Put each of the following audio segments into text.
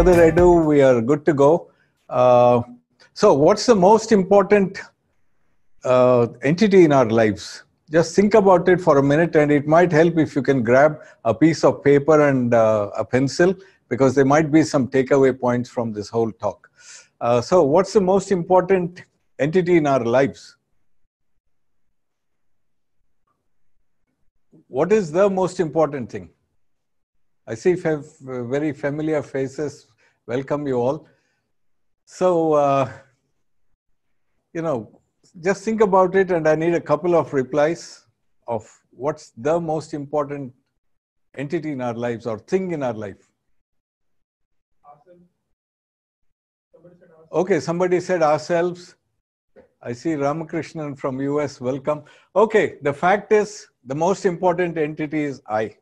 further ado, we are good to go. Uh, so, what's the most important uh, entity in our lives? Just think about it for a minute, and it might help if you can grab a piece of paper and uh, a pencil because there might be some takeaway points from this whole talk. Uh, so, what's the most important entity in our lives? What is the most important thing? I see very familiar faces welcome you all. So, uh, you know, just think about it, and I need a couple of replies of what's the most important entity in our lives or thing in our life. okay, somebody said ourselves. I see Ramakrishnan from US. Welcome. Okay, the fact is the most important entity is I.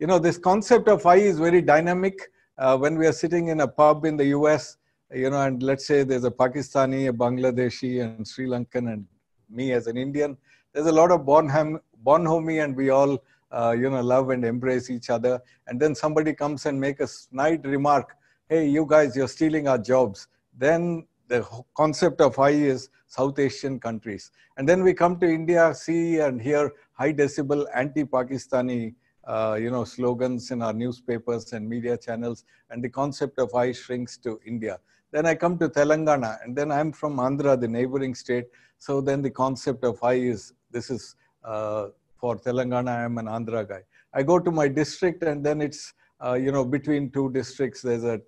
You know, this concept of I is very dynamic uh, when we are sitting in a pub in the US, you know, and let's say there's a Pakistani, a Bangladeshi, and Sri Lankan, and me as an Indian, there's a lot of bonham, bonhomie, and we all, uh, you know, love and embrace each other. And then somebody comes and make a snide remark, "Hey, you guys, you're stealing our jobs." Then the concept of high is South Asian countries, and then we come to India, see and hear high decibel anti-Pakistani uh, you know, slogans in our newspapers and media channels, and the concept of I shrinks to India. Then I come to Telangana, and then I'm from Andhra, the neighboring state. So then the concept of I is this is uh, for Telangana. I am an Andhra guy. I go to my district, and then it's uh, you know between two districts there's a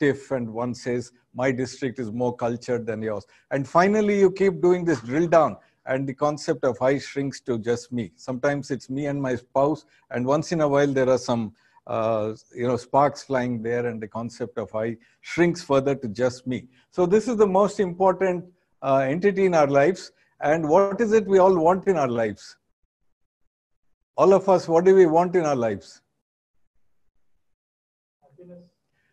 tiff and one says my district is more cultured than yours and finally you keep doing this drill down and the concept of I shrinks to just me. Sometimes it's me and my spouse, and once in a while there are some uh, you know sparks flying there, and the concept of I shrinks further to just me. So this is the most important uh, entity in our lives. And what is it we all want in our lives? All of us, what do we want in our lives? Happiness.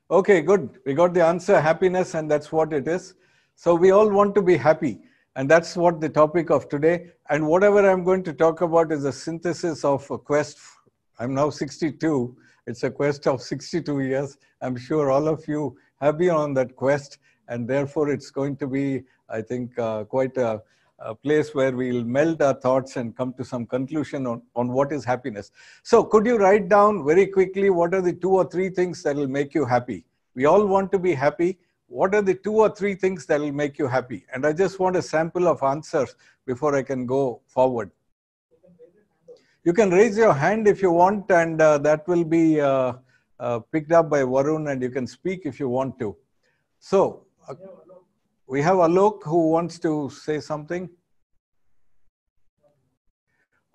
Okay, good. We got the answer happiness, and that's what it is. So we all want to be happy. And that's what the topic of today. And whatever I'm going to talk about is a synthesis of a quest. I'm now 62. It's a quest of 62 years. I'm sure all of you have been on that quest. And therefore, it's going to be, I think, uh, quite a, a place where we'll meld our thoughts and come to some conclusion on, on what is happiness. So, could you write down very quickly what are the two or three things that will make you happy? We all want to be happy what are the two or three things that will make you happy? And I just want a sample of answers before I can go forward. You can raise your hand if you want, and uh, that will be uh, uh, picked up by Varun, and you can speak if you want to. So, uh, we have Alok who wants to say something.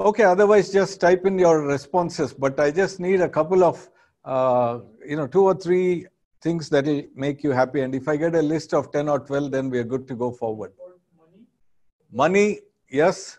Okay, otherwise just type in your responses, but I just need a couple of, uh, you know, two or three things that will make you happy. And if I get a list of 10 or 12, then we are good to go forward. Money, money yes.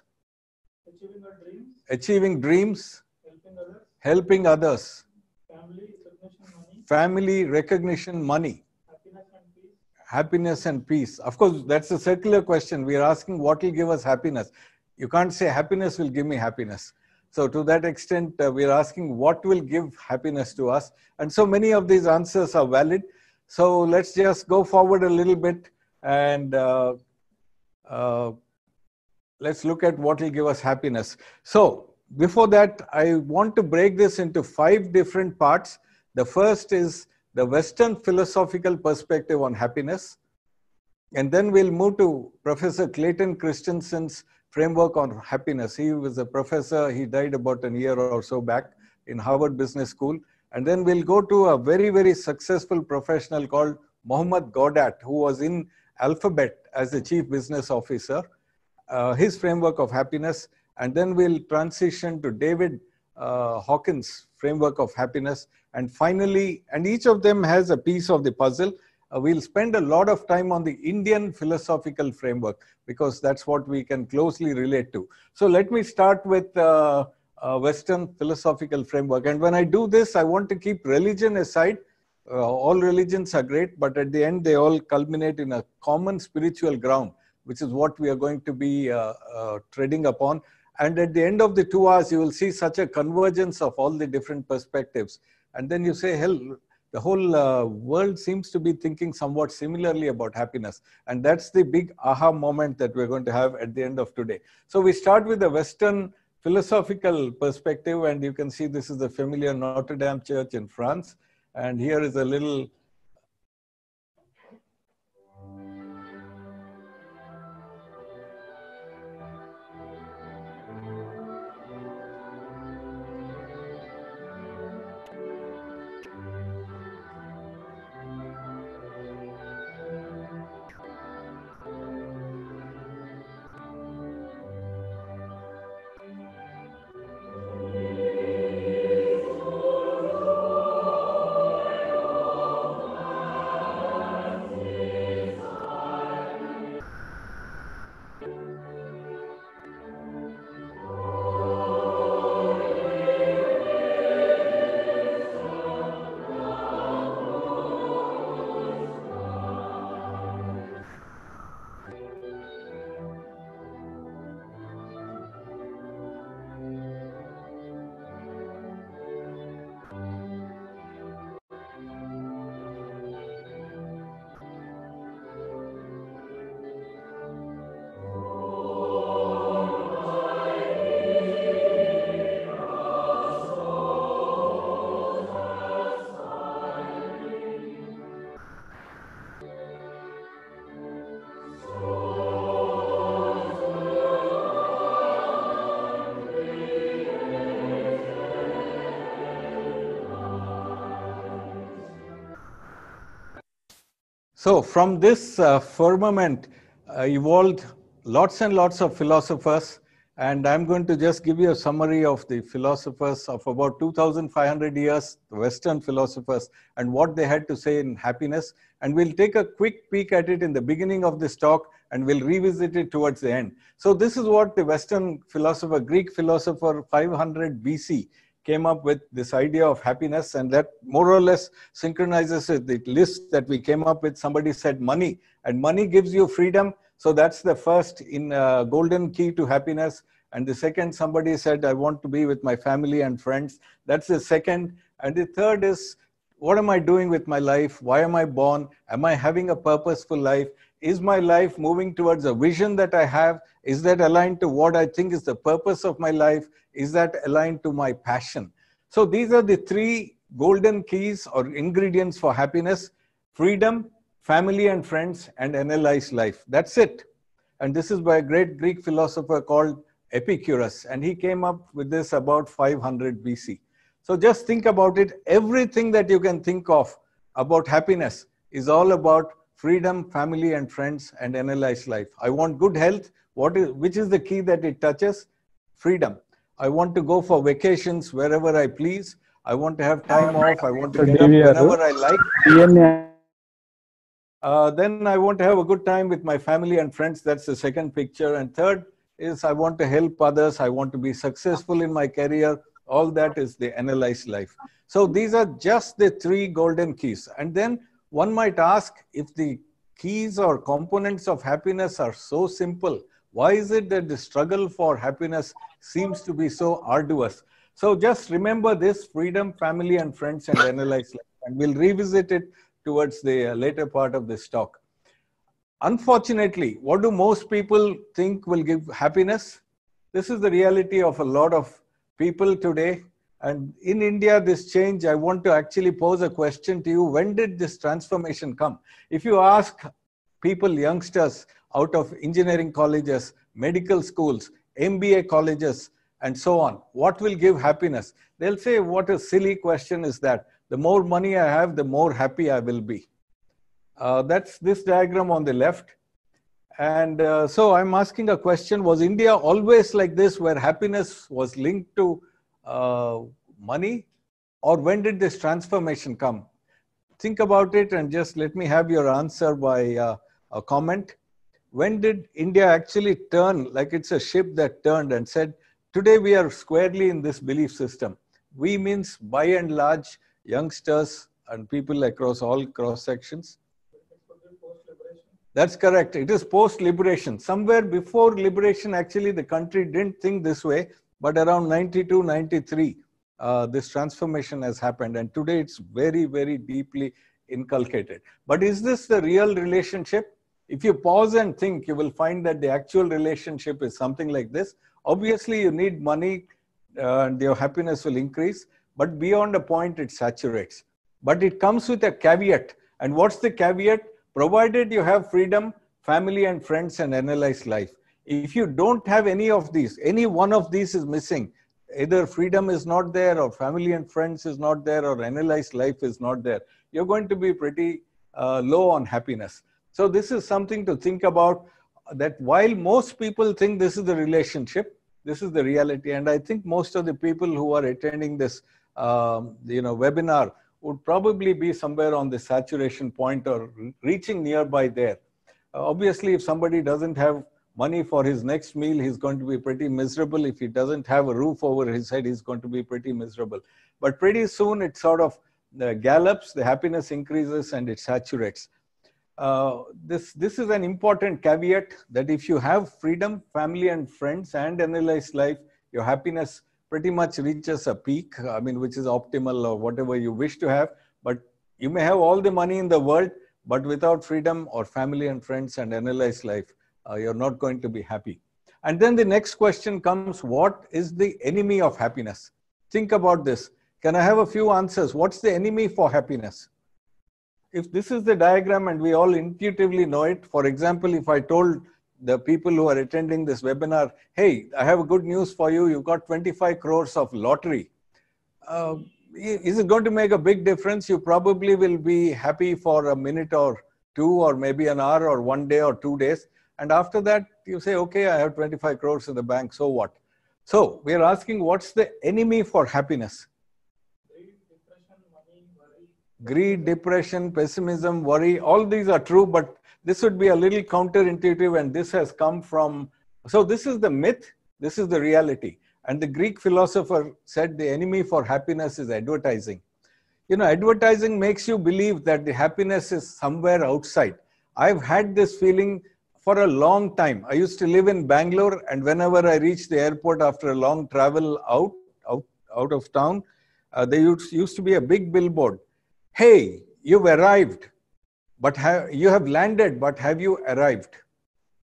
Achieving dreams. Achieving dreams. Helping others. Helping others. Family, recognition, money. Family, recognition, money. Happiness, and happiness and peace. Of course, that's a circular question. We are asking what will give us happiness. You can't say happiness will give me happiness. So to that extent, uh, we are asking what will give happiness to us. And so many of these answers are valid. So let's just go forward a little bit and uh, uh, let's look at what will give us happiness. So before that, I want to break this into five different parts. The first is the Western philosophical perspective on happiness. And then we'll move to Professor Clayton Christensen's framework on happiness. He was a professor. He died about a year or so back in Harvard Business School. And then we'll go to a very, very successful professional called Mohammed Godat, who was in Alphabet as the chief business officer, uh, his framework of happiness. And then we'll transition to David uh, Hawkins' framework of happiness. And finally, and each of them has a piece of the puzzle uh, we'll spend a lot of time on the Indian philosophical framework because that's what we can closely relate to. So let me start with uh, uh, Western philosophical framework. And when I do this, I want to keep religion aside. Uh, all religions are great, but at the end, they all culminate in a common spiritual ground, which is what we are going to be uh, uh, treading upon. And at the end of the two hours, you will see such a convergence of all the different perspectives. And then you say, hell, the whole uh, world seems to be thinking somewhat similarly about happiness. And that's the big aha moment that we're going to have at the end of today. So we start with the Western philosophical perspective, and you can see this is the familiar Notre Dame Church in France. And here is a little So from this uh, firmament uh, evolved lots and lots of philosophers and I'm going to just give you a summary of the philosophers of about 2,500 years, Western philosophers, and what they had to say in happiness. And we'll take a quick peek at it in the beginning of this talk and we'll revisit it towards the end. So this is what the Western philosopher, Greek philosopher 500 BC came up with this idea of happiness, and that more or less synchronizes it. the list that we came up with. Somebody said money, and money gives you freedom. So that's the first in uh, golden key to happiness. And the second, somebody said, I want to be with my family and friends. That's the second. And the third is, what am I doing with my life? Why am I born? Am I having a purposeful life? is my life moving towards a vision that I have? Is that aligned to what I think is the purpose of my life? Is that aligned to my passion? So these are the three golden keys or ingredients for happiness freedom, family and friends, and analyze life. That's it. And this is by a great Greek philosopher called Epicurus. And he came up with this about 500 BC. So just think about it. Everything that you can think of about happiness is all about freedom, family and friends, and analyze life. I want good health. What is, which is the key that it touches? Freedom. I want to go for vacations wherever I please. I want to have time off. I want to get up whenever I like. Uh, then I want to have a good time with my family and friends. That's the second picture. And third is I want to help others. I want to be successful in my career. All that is the analyze life. So these are just the three golden keys. And then one might ask if the keys or components of happiness are so simple, why is it that the struggle for happiness seems to be so arduous? So just remember this freedom, family, and friends, and analyze life. And we'll revisit it towards the uh, later part of this talk. Unfortunately, what do most people think will give happiness? This is the reality of a lot of people today and in India, this change, I want to actually pose a question to you. When did this transformation come? If you ask people, youngsters out of engineering colleges, medical schools, MBA colleges, and so on, what will give happiness? They'll say, What a silly question is that? The more money I have, the more happy I will be. Uh, that's this diagram on the left. And uh, so I'm asking a question Was India always like this, where happiness was linked to uh, money or when did this transformation come? Think about it and just let me have your answer by uh, a comment. When did India actually turn like it's a ship that turned and said, today we are squarely in this belief system? We means by and large youngsters and people across all cross sections. That's correct. It is post liberation. Somewhere before liberation, actually, the country didn't think this way. But around 92, 93, uh, this transformation has happened. And today it's very, very deeply inculcated. But is this the real relationship? If you pause and think, you will find that the actual relationship is something like this. Obviously, you need money uh, and your happiness will increase. But beyond a point, it saturates. But it comes with a caveat. And what's the caveat? Provided you have freedom, family, and friends, and analyze life. If you don't have any of these, any one of these is missing. Either freedom is not there, or family and friends is not there, or analyzed life is not there. You're going to be pretty uh, low on happiness. So this is something to think about. That while most people think this is the relationship, this is the reality, and I think most of the people who are attending this, um, you know, webinar would probably be somewhere on the saturation point or reaching nearby there. Uh, obviously, if somebody doesn't have money for his next meal, he's going to be pretty miserable. If he doesn't have a roof over his head, he's going to be pretty miserable. But pretty soon it sort of uh, gallops, the happiness increases, and it saturates. Uh, this, this is an important caveat that if you have freedom, family, and friends, and analyze life, your happiness pretty much reaches a peak, I mean, which is optimal or whatever you wish to have. But you may have all the money in the world, but without freedom or family and friends and analyze life, uh, you're not going to be happy. And then the next question comes what is the enemy of happiness? Think about this. Can I have a few answers? What's the enemy for happiness? If this is the diagram and we all intuitively know it, for example, if I told the people who are attending this webinar, hey, I have a good news for you, you've got 25 crores of lottery. Uh, is it going to make a big difference? You probably will be happy for a minute or two, or maybe an hour, or one day, or two days. And after that, you say, okay, I have 25 crores in the bank, so what? So we are asking, what's the enemy for happiness? Greed, depression, pessimism, worry, all these are true, but this would be a little counterintuitive, and this has come from. So, this is the myth, this is the reality. And the Greek philosopher said the enemy for happiness is advertising. You know, advertising makes you believe that the happiness is somewhere outside. I've had this feeling for a long time. I used to live in Bangalore, and whenever I reached the airport after a long travel out, out, out of town, uh, there used, used to be a big billboard. Hey, you've arrived, but have you have landed, but have you arrived?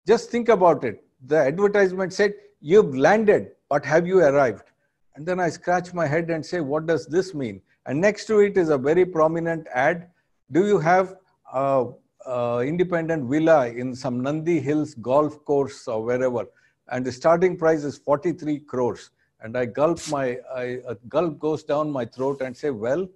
Just think about it. The advertisement said, You've landed, but have you arrived? And then I scratch my head and say, What does this mean? And next to it is a very prominent ad. Do you have uh, uh, independent villa in some Nandi Hills golf course or wherever, and the starting price is 43 crores. And I gulp my, I, a gulp goes down my throat and say, well,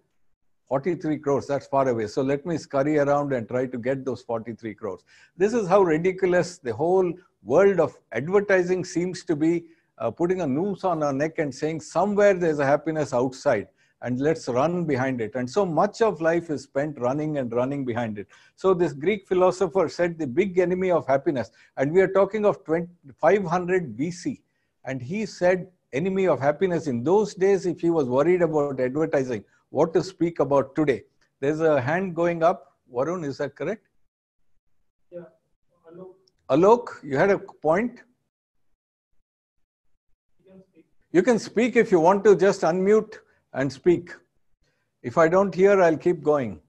43 crores, that's far away. So let me scurry around and try to get those 43 crores. This is how ridiculous the whole world of advertising seems to be uh, putting a noose on our neck and saying somewhere there's a happiness outside and let's run behind it. And so much of life is spent running and running behind it. So this Greek philosopher said the big enemy of happiness, and we are talking of 20, 500 BC, and he said enemy of happiness in those days if he was worried about advertising, what to speak about today. There's a hand going up. Varun, is that correct? Yeah. Alok, Alok you had a point? You can, you can speak if you want to just unmute and speak. If I don't hear, I'll keep going.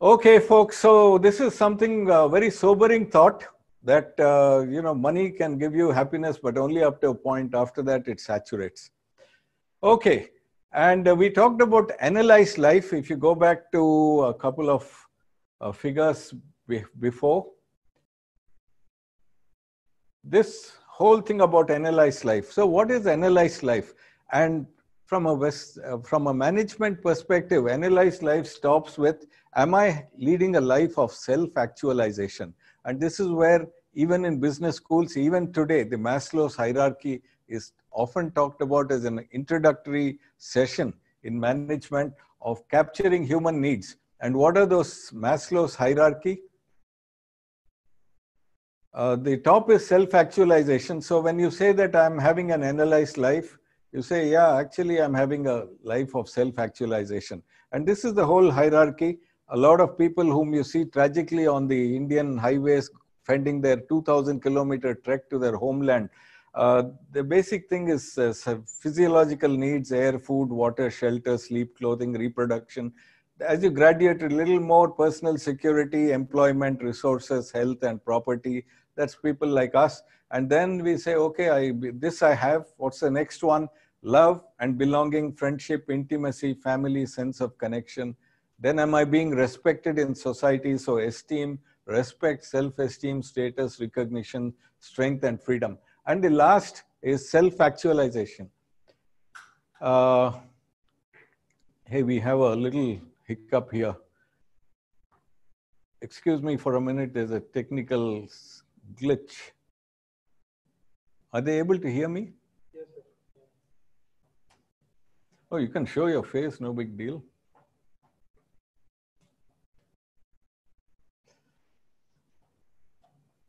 Okay, folks, so this is something uh, very sobering thought that, uh, you know, money can give you happiness, but only up to a point. After that, it saturates. Okay, and uh, we talked about analyze life. If you go back to a couple of uh, figures be before, this whole thing about analyze life. So, what is analyze life? And from a, West, uh, from a management perspective, analyze life stops with Am I leading a life of self actualization? And this is where, even in business schools, even today, the Maslow's hierarchy is often talked about as an introductory session in management of capturing human needs. And what are those Maslow's hierarchy? Uh, the top is self actualization. So, when you say that I'm having an analyzed life, you say, yeah, actually, I'm having a life of self actualization. And this is the whole hierarchy. A lot of people whom you see tragically on the Indian highways fending their 2000 kilometer trek to their homeland. Uh, the basic thing is uh, physiological needs air, food, water, shelter, sleep, clothing, reproduction. As you graduate, a little more personal security, employment, resources, health, and property. That's people like us. And then we say, okay, I, this I have. What's the next one? love and belonging, friendship, intimacy, family, sense of connection. Then am I being respected in society? So esteem, respect, self-esteem, status, recognition, strength, and freedom. And the last is self-actualization. Uh, hey, we have a little hiccup here. Excuse me for a minute, there's a technical glitch. Are they able to hear me? Oh, you can show your face, no big deal.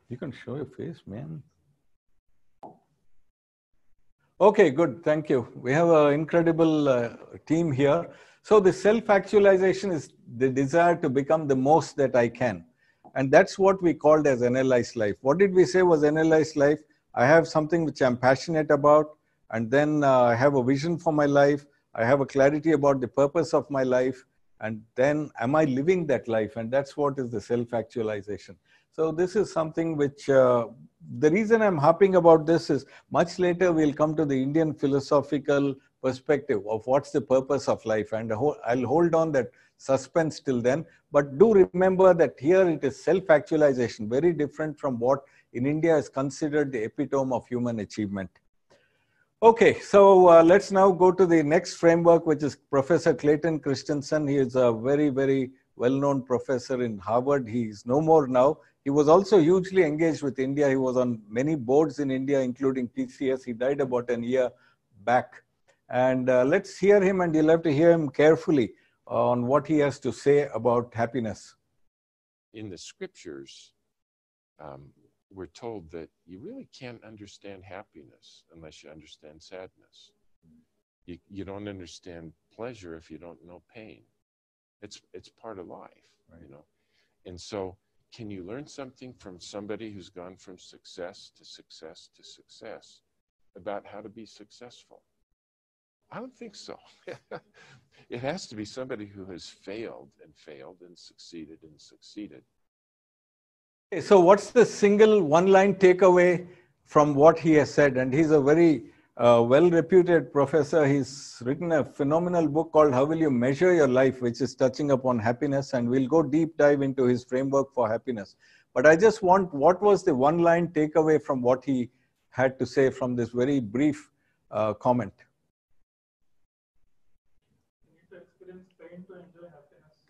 You can show your face, man. Okay, good. Thank you. We have an incredible uh, team here. So the self-actualization is the desire to become the most that I can. And that's what we called as analyzed life. What did we say was analyzed life? I have something which I'm passionate about, and then uh, I have a vision for my life, I have a clarity about the purpose of my life, and then am I living that life? And that's what is the self actualization. So, this is something which uh, the reason I'm harping about this is much later we'll come to the Indian philosophical perspective of what's the purpose of life, and I'll hold on that suspense till then. But do remember that here it is self actualization, very different from what in India is considered the epitome of human achievement. Okay, so uh, let's now go to the next framework, which is Professor Clayton Christensen. He is a very, very well-known professor in Harvard. He is no more now. He was also hugely engaged with India. He was on many boards in India, including TCS. He died about a year back. And uh, let's hear him, and you'll have to hear him carefully on what he has to say about happiness. In the scriptures, um, we're told that you really can't understand happiness unless you understand sadness. You, you don't understand pleasure if you don't know pain. It's, it's part of life, right. you know. And so, can you learn something from somebody who's gone from success to success to success about how to be successful? I don't think so. it has to be somebody who has failed and failed and succeeded and succeeded so, what's the single one line takeaway from what he has said? And he's a very uh, well reputed professor. He's written a phenomenal book called How Will You Measure Your Life, which is touching upon happiness. And we'll go deep dive into his framework for happiness. But I just want what was the one line takeaway from what he had to say from this very brief uh, comment?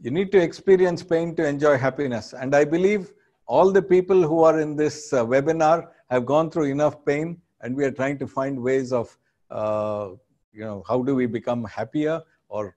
You need to experience pain to enjoy happiness. And I believe all the people who are in this uh, webinar have gone through enough pain and we are trying to find ways of uh, you know how do we become happier or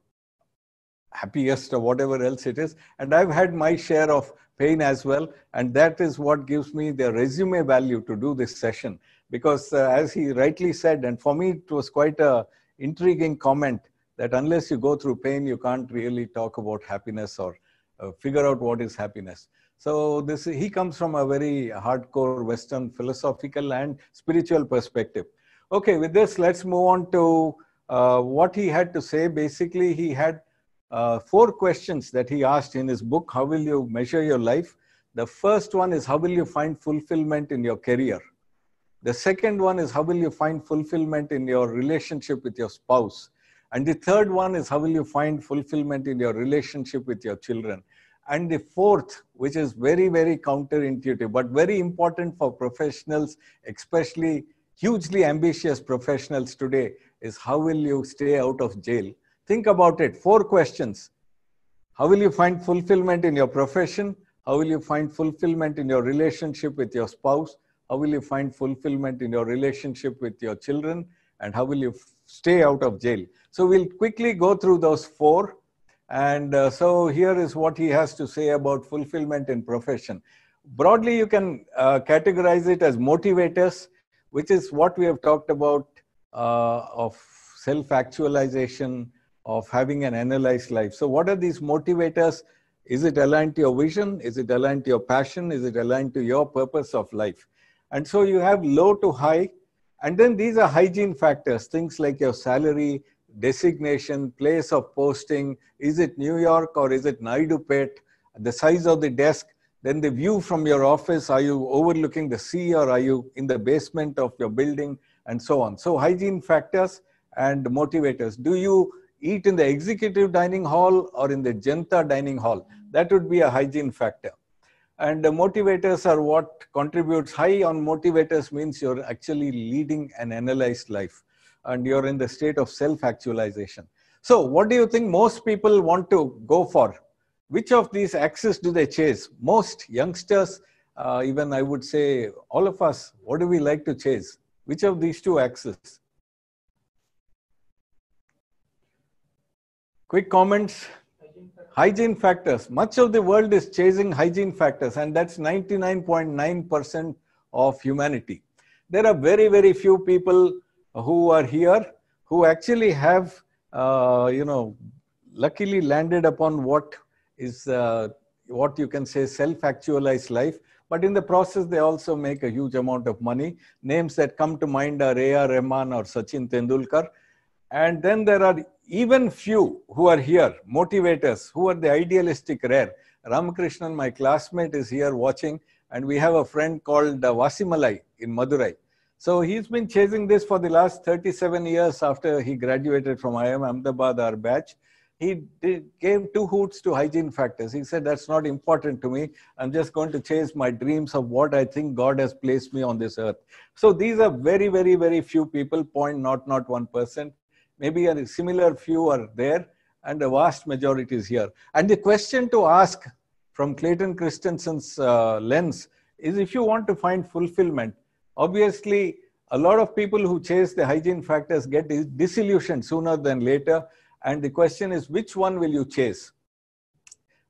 happiest or whatever else it is and i've had my share of pain as well and that is what gives me the resume value to do this session because uh, as he rightly said and for me it was quite a intriguing comment that unless you go through pain you can't really talk about happiness or uh, figure out what is happiness so this he comes from a very hardcore Western philosophical and spiritual perspective. Okay, with this, let's move on to uh, what he had to say. Basically, he had uh, four questions that he asked in his book, How Will You Measure Your Life? The first one is, How will you find fulfillment in your career? The second one is, How will you find fulfillment in your relationship with your spouse? And the third one is, How will you find fulfillment in your relationship with your children? And the fourth, which is very, very counterintuitive, but very important for professionals, especially hugely ambitious professionals today, is how will you stay out of jail? Think about it. Four questions. How will you find fulfillment in your profession? How will you find fulfillment in your relationship with your spouse? How will you find fulfillment in your relationship with your children? And how will you stay out of jail? So we'll quickly go through those four and uh, so here is what he has to say about fulfillment in profession. Broadly, you can uh, categorize it as motivators, which is what we have talked about uh, of self-actualization, of having an analyzed life. So what are these motivators? Is it aligned to your vision? Is it aligned to your passion? Is it aligned to your purpose of life? And so you have low to high, and then these are hygiene factors, things like your salary, designation, place of posting, is it New York or is it Naidupet, the size of the desk, then the view from your office, are you overlooking the sea or are you in the basement of your building and so on. So hygiene factors and motivators. Do you eat in the executive dining hall or in the Janta dining hall? That would be a hygiene factor. And the motivators are what contributes high on motivators means you're actually leading an analyzed life and you're in the state of self actualization. So, what do you think most people want to go for? Which of these axes do they chase? Most youngsters, uh, even I would say all of us, what do we like to chase? Which of these two axes? Quick comments. Hygiene factors. hygiene factors. Much of the world is chasing hygiene factors, and that's 99.9% percent of humanity. There are very, very few people who are here, who actually have, uh, you know, luckily landed upon what is uh, what you can say self-actualized life. But in the process, they also make a huge amount of money. Names that come to mind are A.R. Rahman or Sachin Tendulkar. And then there are even few who are here, motivators, who are the idealistic rare. Ramakrishnan, my classmate, is here watching. And we have a friend called uh, Vasimalai in Madurai so he's been chasing this for the last 37 years after he graduated from IIM Ahmedabad, our batch. He did, gave two hoots to hygiene factors. He said, that's not important to me. I'm just going to chase my dreams of what I think God has placed me on this earth. So these are very, very, very few people, Point not not one percent. Maybe a similar few are there and a vast majority is here. And the question to ask from Clayton Christensen's uh, lens is if you want to find fulfillment, Obviously, a lot of people who chase the hygiene factors get disillusioned sooner than later. And the question is, which one will you chase?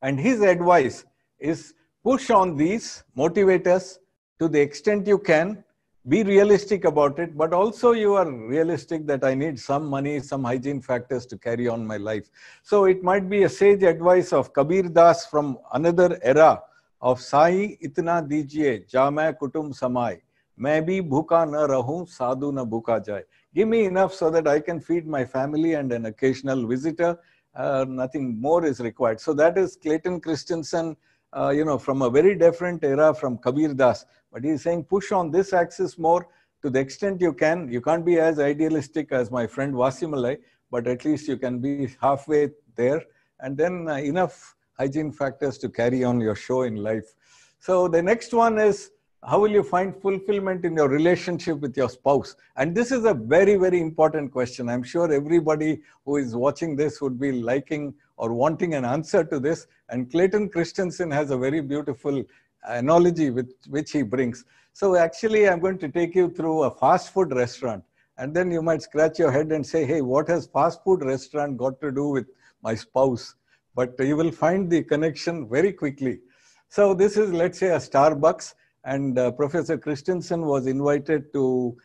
And his advice is push on these motivators to the extent you can. Be realistic about it, but also you are realistic that I need some money, some hygiene factors to carry on my life. So it might be a sage advice of Kabir Das from another era of Sai Itna Dijiye Jama Kutum Samai मैं भी भूखा न रहूं साधु न भूखा जाए give me enough so that I can feed my family and an occasional visitor. Uh, nothing more is required. So that is Clayton Christensen, uh, you know, from a very different era from Kabir Das. But he is saying push on this axis more to the extent you can. You can't be as idealistic as my friend Vasimalai, but at least you can be halfway there. And then uh, enough hygiene factors to carry on your show in life. So the next one is how will you find fulfillment in your relationship with your spouse and this is a very very important question i'm sure everybody who is watching this would be liking or wanting an answer to this and clayton christensen has a very beautiful analogy with which he brings so actually i'm going to take you through a fast food restaurant and then you might scratch your head and say hey what has fast food restaurant got to do with my spouse but you will find the connection very quickly so this is let's say a starbucks and uh, Professor Christensen was invited to,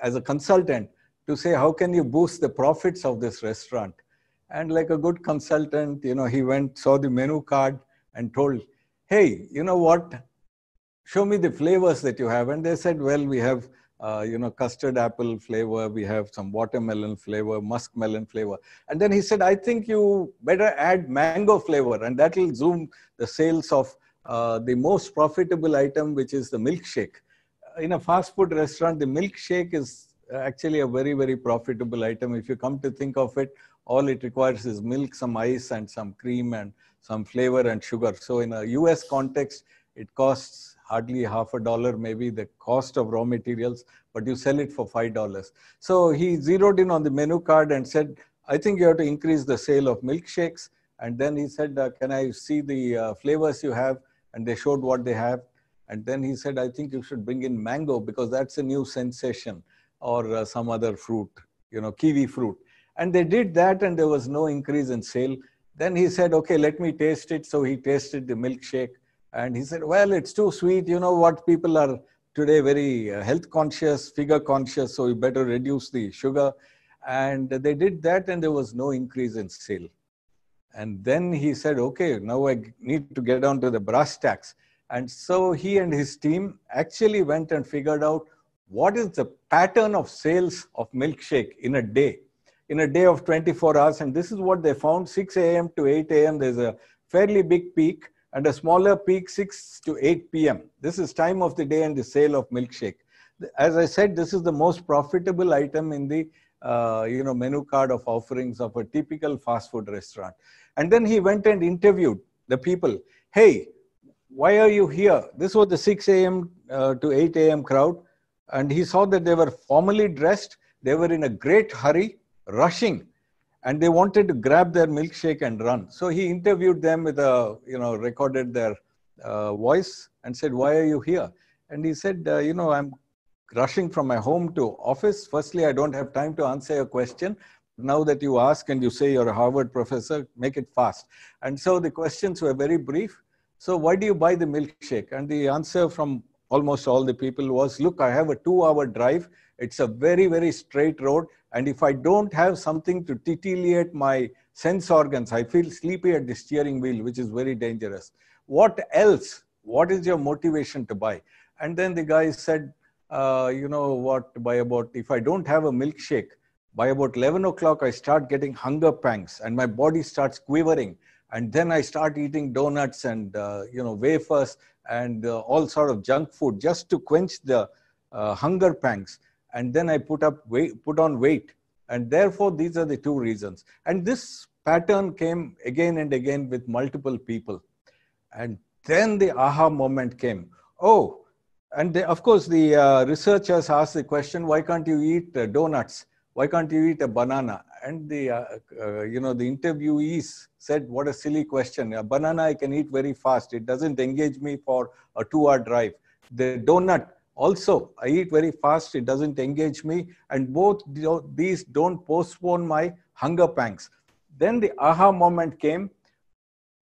as a consultant, to say how can you boost the profits of this restaurant. And like a good consultant, you know, he went, saw the menu card and told, hey, you know what, show me the flavors that you have. And they said, well, we have, uh, you know, custard apple flavor, we have some watermelon flavor, muskmelon flavor. And then he said, I think you better add mango flavor and that will zoom the sales of uh, the most profitable item, which is the milkshake. Uh, in a fast food restaurant, the milkshake is actually a very, very profitable item. If you come to think of it, all it requires is milk, some ice, and some cream, and some flavor and sugar. So, in a US context, it costs hardly half a dollar, maybe the cost of raw materials, but you sell it for $5. So, he zeroed in on the menu card and said, I think you have to increase the sale of milkshakes. And then he said, uh, Can I see the uh, flavors you have? and they showed what they have. And then he said, I think you should bring in mango because that's a new sensation or uh, some other fruit, you know, kiwi fruit. And they did that and there was no increase in sale. Then he said, okay, let me taste it. So he tasted the milkshake and he said, well, it's too sweet. You know what? People are today very uh, health conscious, figure conscious. So you better reduce the sugar. And they did that and there was no increase in sale. And then he said, okay, now I need to get down to the brass tacks. And so he and his team actually went and figured out what is the pattern of sales of milkshake in a day, in a day of 24 hours. And this is what they found 6 a.m. to 8 a.m. There's a fairly big peak and a smaller peak 6 to 8 p.m. This is time of the day and the sale of milkshake. As I said, this is the most profitable item in the uh, you know menu card of offerings of a typical fast food restaurant. And then he went and interviewed the people. Hey, why are you here? This was the 6 a.m. Uh, to 8 a.m. crowd. And he saw that they were formally dressed, they were in a great hurry, rushing, and they wanted to grab their milkshake and run. So he interviewed them with a, you know, recorded their uh, voice and said, Why are you here? And he said, uh, You know, I'm rushing from my home to office. Firstly, I don't have time to answer your question now that you ask and you say you're a Harvard professor, make it fast. And so the questions were very brief. So why do you buy the milkshake? And the answer from almost all the people was, look, I have a two hour drive. It's a very, very straight road. And if I don't have something to titillate my sense organs, I feel sleepy at the steering wheel, which is very dangerous. What else? What is your motivation to buy? And then the guy said, uh, you know what, by about, if I don't have a milkshake, by about 11 o'clock, I start getting hunger pangs and my body starts quivering. And then I start eating donuts and, uh, you know, wafers and uh, all sort of junk food just to quench the uh, hunger pangs. And then I put, up weight, put on weight. And therefore, these are the two reasons. And this pattern came again and again with multiple people. And then the aha moment came. Oh, and of course, the uh, researchers asked the question, why can't you eat uh, donuts? why can't you eat a banana? And the, uh, uh, you know, the interviewees said, what a silly question. A banana I can eat very fast. It doesn't engage me for a two hour drive. The donut also, I eat very fast. It doesn't engage me. And both these don't postpone my hunger pangs. Then the aha moment came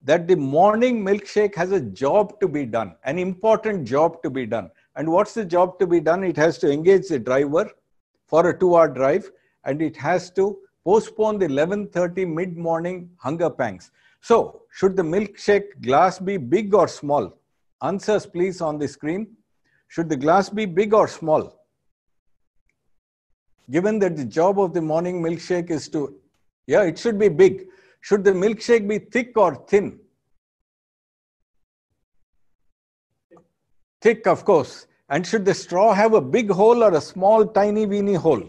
that the morning milkshake has a job to be done, an important job to be done. And what's the job to be done? It has to engage the driver for a two hour drive and it has to postpone the 11.30 mid-morning hunger pangs. So, should the milkshake glass be big or small? Answers please on the screen. Should the glass be big or small? Given that the job of the morning milkshake is to, yeah, it should be big. Should the milkshake be thick or thin? Thick, of course. And should the straw have a big hole or a small, tiny, weeny hole?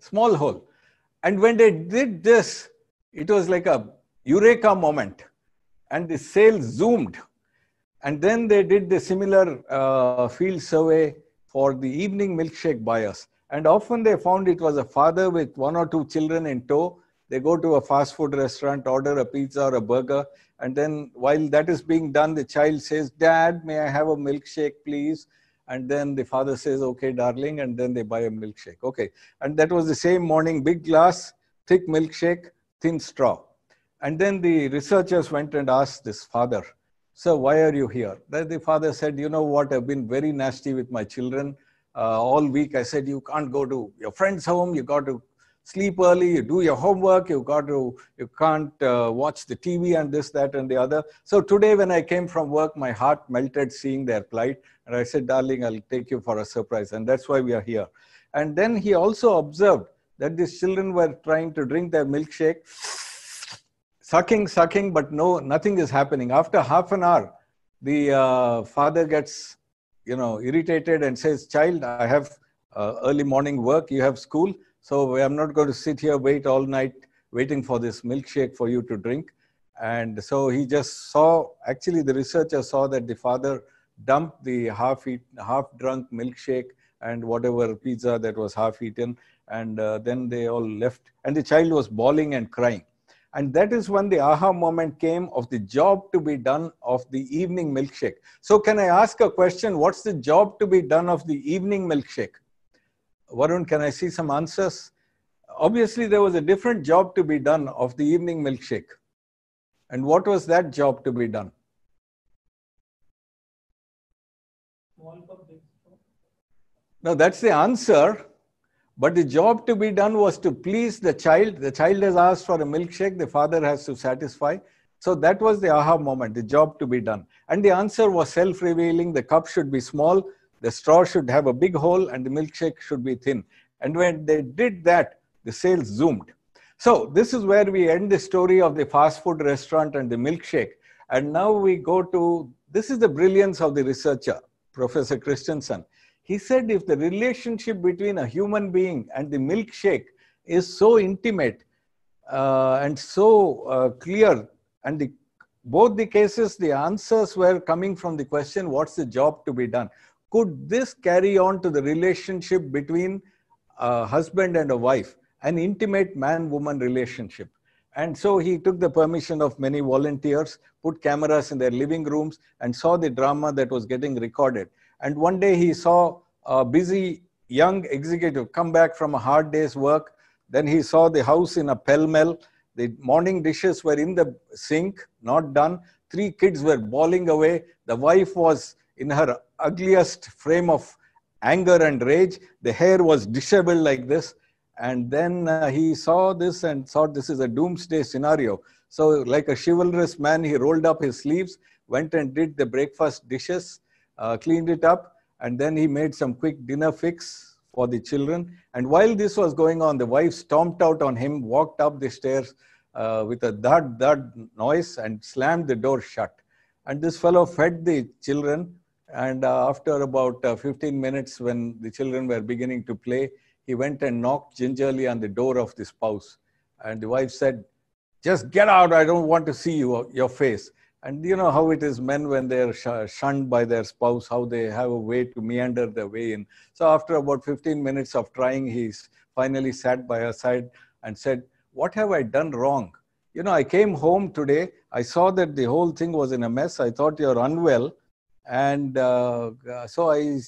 small hole. And when they did this, it was like a eureka moment. And the sales zoomed. And then they did the similar uh, field survey for the evening milkshake buyers. And often they found it was a father with one or two children in tow. They go to a fast food restaurant, order a pizza or a burger. And then while that is being done, the child says, Dad, may I have a milkshake, please? and then the father says, okay, darling, and then they buy a milkshake. Okay. And that was the same morning, big glass, thick milkshake, thin straw. And then the researchers went and asked this father, sir, why are you here? Then the father said, you know what, I've been very nasty with my children. Uh, all week I said, you can't go to your friend's home, you got to sleep early, you do your homework, you got to, you can't uh, watch the TV and this, that, and the other. So today when I came from work, my heart melted seeing their plight. And I said, darling, I'll take you for a surprise. And that's why we are here. And then he also observed that these children were trying to drink their milkshake, sucking, sucking, but no, nothing is happening. After half an hour, the uh, father gets, you know, irritated and says, child, I have uh, early morning work, you have school, so I'm not going to sit here, wait all night, waiting for this milkshake for you to drink. And so he just saw, actually the researcher saw that the father dumped the half, eat, half drunk milkshake and whatever pizza that was half eaten. And uh, then they all left. And the child was bawling and crying. And that is when the aha moment came of the job to be done of the evening milkshake. So, can I ask a question? What's the job to be done of the evening milkshake? Varun, can I see some answers? Obviously, there was a different job to be done of the evening milkshake. And what was that job to be done? Now, that's the answer. But the job to be done was to please the child. The child has asked for a milkshake, the father has to satisfy. So that was the aha moment, the job to be done. And the answer was self revealing. The cup should be small, the straw should have a big hole and the milkshake should be thin. And when they did that, the sales zoomed. So this is where we end the story of the fast food restaurant and the milkshake. And now we go to this is the brilliance of the researcher, Professor Christensen. He said if the relationship between a human being and the milkshake is so intimate uh, and so uh, clear, and the, both the cases, the answers were coming from the question, what's the job to be done? Could this carry on to the relationship between a husband and a wife, an intimate man woman relationship? And so he took the permission of many volunteers, put cameras in their living rooms, and saw the drama that was getting recorded. And one day he saw a busy young executive come back from a hard day's work. Then he saw the house in a pell mell. The morning dishes were in the sink, not done. Three kids were bawling away. The wife was in her ugliest frame of anger and rage. The hair was disheveled like this. And then uh, he saw this and thought this is a doomsday scenario. So, like a chivalrous man, he rolled up his sleeves, went and did the breakfast dishes, uh, cleaned it up, and then he made some quick dinner fix for the children. And while this was going on, the wife stomped out on him, walked up the stairs uh, with a thud thud noise, and slammed the door shut. And this fellow fed the children and uh, after about uh, 15 minutes, when the children were beginning to play, he went and knocked gingerly on the door of the spouse. And the wife said, Just get out. I don't want to see you, uh, your face. And you know how it is men when they are shunned by their spouse, how they have a way to meander their way in. So after about 15 minutes of trying, he finally sat by her side and said, What have I done wrong? You know, I came home today. I saw that the whole thing was in a mess. I thought you're unwell. And uh, so I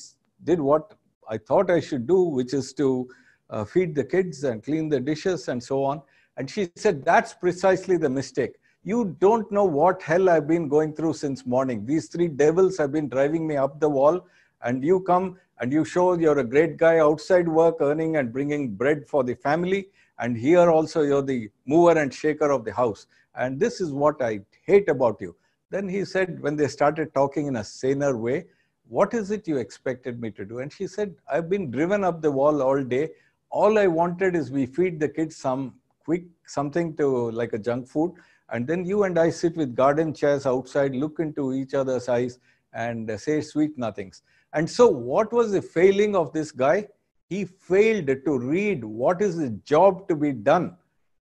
did what I thought I should do, which is to uh, feed the kids and clean the dishes and so on. And she said, That's precisely the mistake. You don't know what hell I've been going through since morning. These three devils have been driving me up the wall, and you come and you show you're a great guy outside work, earning and bringing bread for the family. And here also, you're the mover and shaker of the house. And this is what I hate about you. Then he said, when they started talking in a saner way, what is it you expected me to do? And she said, I've been driven up the wall all day. All I wanted is we feed the kids some quick, something to like a junk food. And then you and I sit with garden chairs outside, look into each other's eyes and say sweet nothings. And so what was the failing of this guy? He failed to read what is the job to be done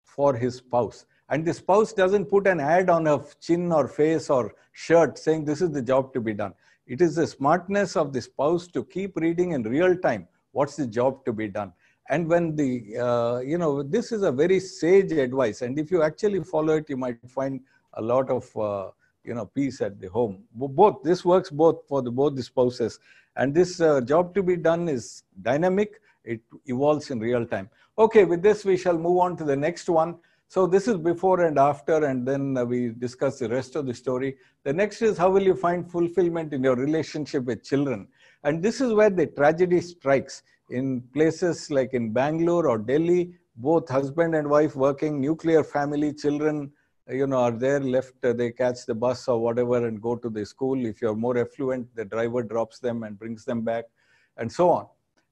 for his spouse. And the spouse doesn't put an ad on her chin or face or shirt saying this is the job to be done. It is the smartness of the spouse to keep reading in real time what's the job to be done. And when the, uh, you know, this is a very sage advice. And if you actually follow it, you might find a lot of, uh, you know, peace at the home. Both, this works both for the, both the spouses. And this uh, job to be done is dynamic. It evolves in real time. Okay, with this, we shall move on to the next one. So this is before and after, and then we discuss the rest of the story. The next is how will you find fulfillment in your relationship with children? And this is where the tragedy strikes. In places like in Bangalore or Delhi, both husband and wife working, nuclear family, children, you know, are there left, uh, they catch the bus or whatever and go to the school. If you're more affluent, the driver drops them and brings them back and so on.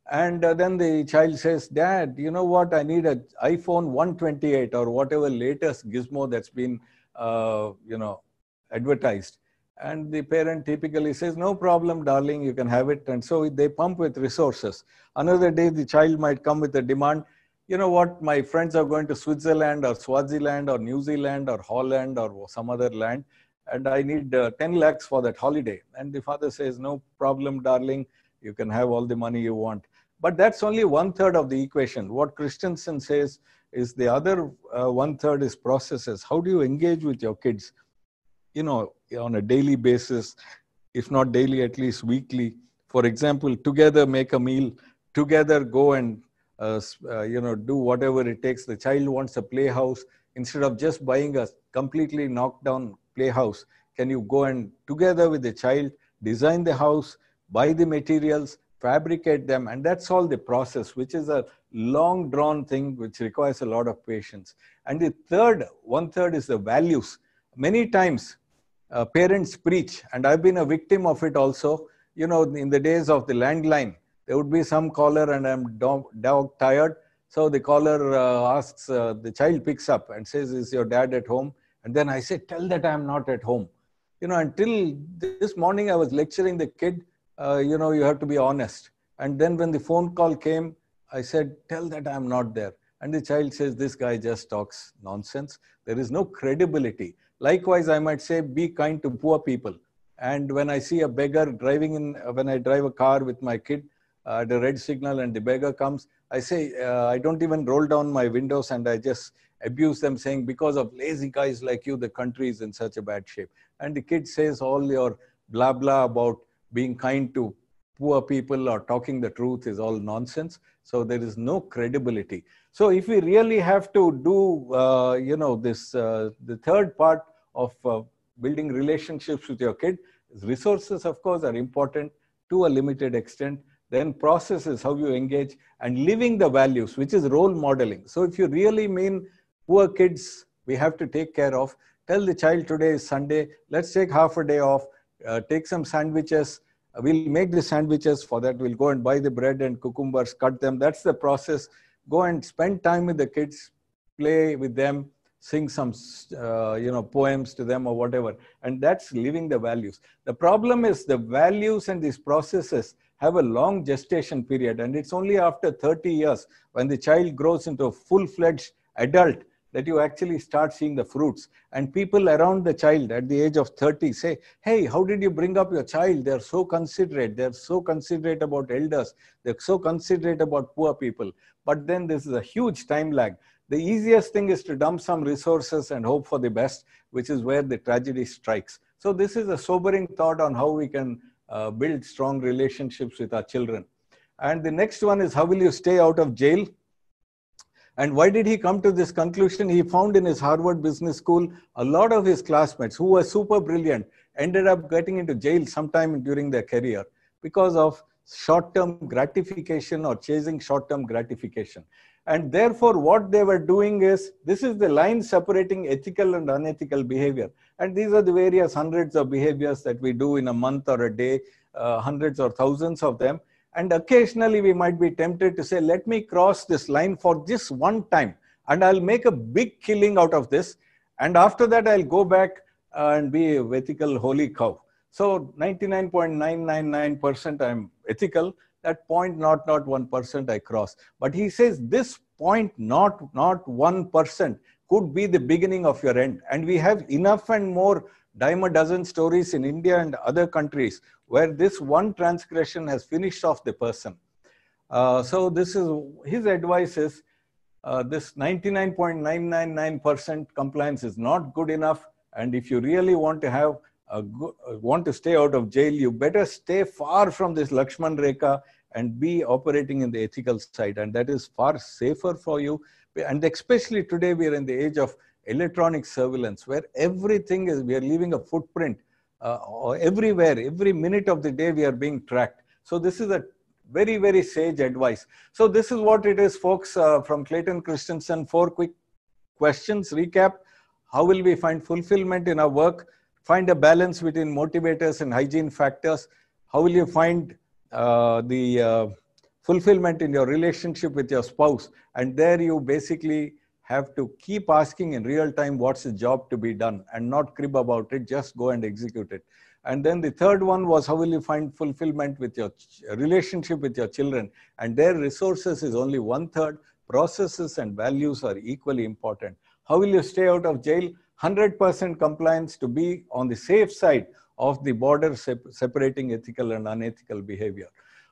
And uh, then the child says, Dad, you know what? I need an iPhone 128 or whatever latest gizmo that's been, uh, you know, advertised. And the parent typically says, No problem, darling, you can have it. And so they pump with resources. Another day, the child might come with a demand, You know what? My friends are going to Switzerland or Swaziland or New Zealand or Holland or some other land. And I need uh, 10 lakhs for that holiday. And the father says, No problem, darling, you can have all the money you want. But that's only one third of the equation. What Christensen says is the other uh, one third is processes. How do you engage with your kids? You know, on a daily basis, if not daily, at least weekly. For example, together make a meal, together go and uh, uh, you know do whatever it takes. The child wants a playhouse instead of just buying a completely knocked down playhouse. Can you go and together with the child design the house, buy the materials, fabricate them, and that's all the process, which is a long drawn thing which requires a lot of patience. And the third, one third is the values. Many times uh, parents preach, and I've been a victim of it also. You know, in the days of the landline, there would be some caller, and I'm dog, dog tired. So the caller uh, asks, uh, the child picks up and says, Is your dad at home? And then I say, Tell that I'm not at home. You know, until this morning I was lecturing the kid uh, you know, you have to be honest. And then when the phone call came, I said, tell that I'm not there. And the child says, this guy just talks nonsense. There is no credibility. Likewise, I might say, be kind to poor people. And when I see a beggar driving in, uh, when I drive a car with my kid uh, at a red signal and the beggar comes, I say, uh, I don't even roll down my windows and I just abuse them saying, because of lazy guys like you, the country is in such a bad shape. And the kid says all your blah, blah about being kind to poor people or talking the truth is all nonsense so there is no credibility so if we really have to do uh, you know this uh, the third part of uh, building relationships with your kid resources of course are important to a limited extent then processes, how you engage and living the values which is role modeling so if you really mean poor kids we have to take care of tell the child today is sunday let's take half a day off uh, take some sandwiches. Uh, we'll make the sandwiches for that. We'll go and buy the bread and cucumbers, cut them. That's the process. Go and spend time with the kids, play with them, sing some uh, you know poems to them or whatever. And that's living the values. The problem is the values and these processes have a long gestation period, and it's only after 30 years when the child grows into a full-fledged adult that you actually start seeing the fruits. And people around the child at the age of 30 say, Hey, how did you bring up your child? They're so considerate. They're so considerate about elders. They're so considerate about poor people. But then this is a huge time lag. The easiest thing is to dump some resources and hope for the best, which is where the tragedy strikes. So, this is a sobering thought on how we can uh, build strong relationships with our children. And the next one is how will you stay out of jail? And why did he come to this conclusion? He found in his Harvard Business School a lot of his classmates who were super brilliant ended up getting into jail sometime during their career because of short term gratification or chasing short term gratification. And therefore, what they were doing is this is the line separating ethical and unethical behavior. And these are the various hundreds of behaviors that we do in a month or a day, uh, hundreds or thousands of them. And occasionally we might be tempted to say, let me cross this line for this one time and I'll make a big killing out of this. And after that, I'll go back uh, and be a ethical holy cow. So 99.999% I'm ethical. That point not not one percent I cross. But he says this point not not one percent could be the beginning of your end. And we have enough and more dime a dozen stories in India and other countries where this one transgression has finished off the person. Uh, so this is his advice is uh, this 99.999% compliance is not good enough. And if you really want to have a good, want to stay out of jail, you better stay far from this Lakshman Rekha and be operating in the ethical side. And that is far safer for you. And especially today, we are in the age of electronic surveillance where everything is, we are leaving a footprint uh, everywhere, every minute of the day we are being tracked. So this is a very, very sage advice. So this is what it is, folks, uh, from Clayton Christensen. Four quick questions, recap. How will we find fulfillment in our work? Find a balance between motivators and hygiene factors. How will you find uh, the uh, fulfillment in your relationship with your spouse? And there you basically have to keep asking in real time what's the job to be done and not crib about it, just go and execute it. And then the third one was how will you find fulfillment with your relationship with your children? And their resources is only one third. Processes and values are equally important. How will you stay out of jail? 100% compliance to be on the safe side of the border separating ethical and unethical behavior.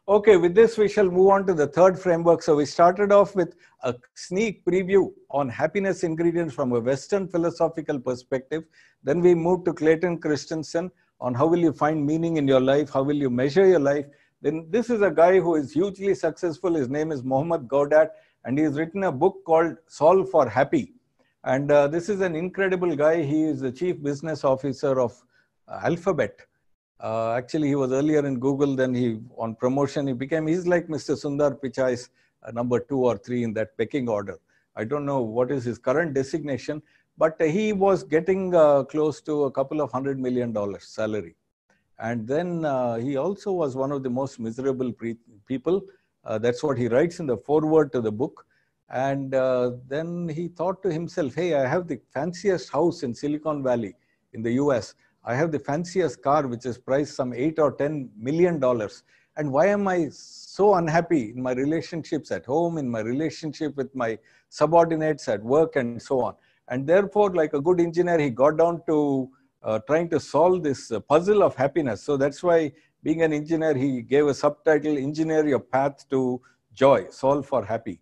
Okay, with this, we shall move on to the third framework. So we started off with a sneak preview on happiness ingredients from a Western philosophical perspective. Then we moved to Clayton Christensen on how will you find meaning in your life? How will you measure your life? Then this is a guy who is hugely successful. His name is Mohammed Gaudat and he has written a book called Solve for Happy. And uh, this is an incredible guy. He is the chief business officer of uh, Alphabet uh, actually, he was earlier in Google. Then he, on promotion, he became. He's like Mr. Sundar Pichai's uh, number two or three in that pecking order. I don't know what is his current designation, but uh, he was getting uh, close to a couple of hundred million dollars salary, and then uh, he also was one of the most miserable pre- people. Uh, that's what he writes in the foreword to the book. And then he thought to himself, "Hey, I have the fanciest house in Silicon Valley in the U.S." I have the fanciest car, which is priced some eight or ten million dollars. And why am I so unhappy in my relationships at home, in my relationship with my subordinates at work, and so on? And therefore, like a good engineer, he got down to uh, trying to solve this uh, puzzle of happiness. So that's why, being an engineer, he gave a subtitle Engineer Your Path to Joy, Solve for Happy.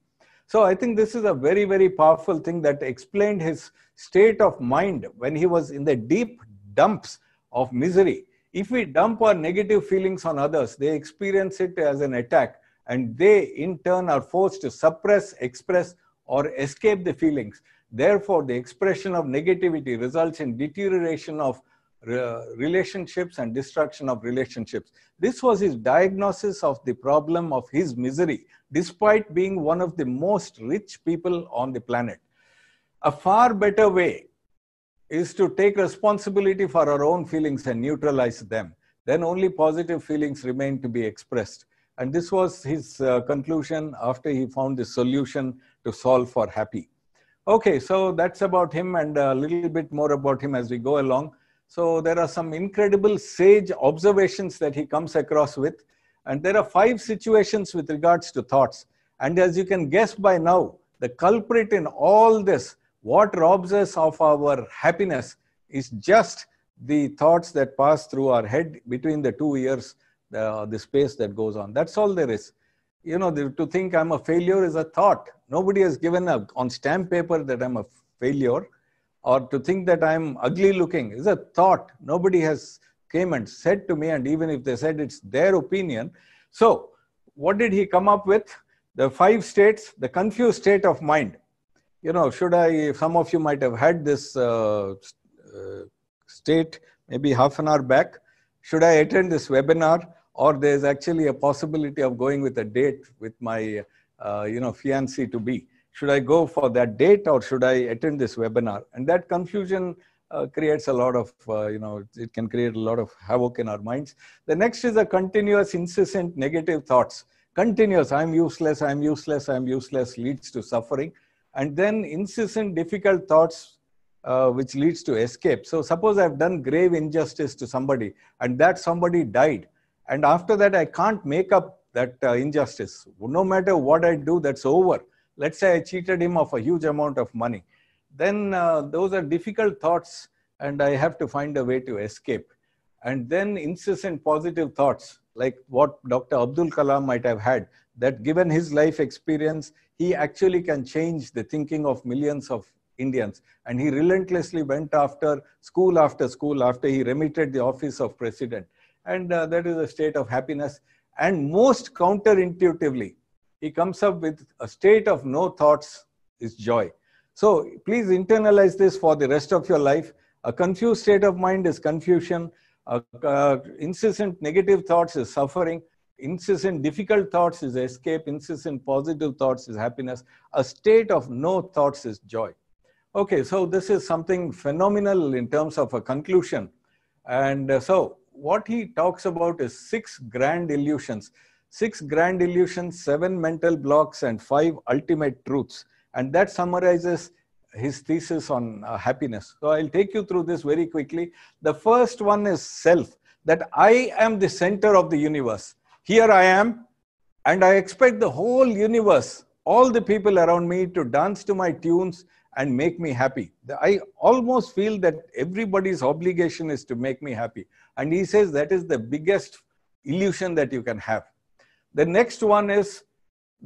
So I think this is a very, very powerful thing that explained his state of mind when he was in the deep, dumps of misery. If we dump our negative feelings on others, they experience it as an attack and they in turn are forced to suppress, express, or escape the feelings. Therefore, the expression of negativity results in deterioration of relationships and destruction of relationships. This was his diagnosis of the problem of his misery, despite being one of the most rich people on the planet. A far better way is to take responsibility for our own feelings and neutralize them. Then only positive feelings remain to be expressed. And this was his uh, conclusion after he found the solution to solve for happy. Okay, so that's about him and a little bit more about him as we go along. So there are some incredible sage observations that he comes across with. And there are five situations with regards to thoughts. And as you can guess by now, the culprit in all this what robs us of our happiness is just the thoughts that pass through our head between the two ears, the space that goes on. That's all there is. You know, the, to think I'm a failure is a thought. Nobody has given up on stamp paper that I'm a failure, or to think that I'm ugly looking is a thought. Nobody has came and said to me, and even if they said it's their opinion. So, what did he come up with? The five states, the confused state of mind you know, should I, some of you might have had this uh, uh, state maybe half an hour back. Should I attend this webinar? Or there's actually a possibility of going with a date with my, uh, you know, fiancé to be. Should I go for that date or should I attend this webinar? And that confusion uh, creates a lot of, uh, you know, it can create a lot of havoc in our minds. The next is a continuous, incessant negative thoughts. Continuous, I'm useless, I'm useless, I'm useless leads to suffering and then incessant difficult thoughts uh, which leads to escape. So suppose I've done grave injustice to somebody and that somebody died. And after that, I can't make up that uh, injustice. No matter what I do, that's over. Let's say I cheated him of a huge amount of money. Then uh, those are difficult thoughts and I have to find a way to escape. And then incessant positive thoughts like what Dr. Abdul Kalam might have had, that given his life experience, he actually can change the thinking of millions of Indians. And he relentlessly went after school after school after he remitted the office of president. And uh, that is a state of happiness. And most counterintuitively, he comes up with a state of no thoughts is joy. So please internalize this for the rest of your life. A confused state of mind is confusion. Uh, uh, incessant negative thoughts is suffering. Incessant difficult thoughts is escape. Incessant positive thoughts is happiness. A state of no thoughts is joy. Okay, so this is something phenomenal in terms of a conclusion. And uh, so what he talks about is six grand illusions. Six grand illusions, seven mental blocks, and five ultimate truths. And that summarizes his thesis on uh, happiness. So I'll take you through this very quickly. The first one is self, that I am the center of the universe. Here I am, and I expect the whole universe, all the people around me to dance to my tunes and make me happy. I almost feel that everybody's obligation is to make me happy. And he says that is the biggest illusion that you can have. The next one is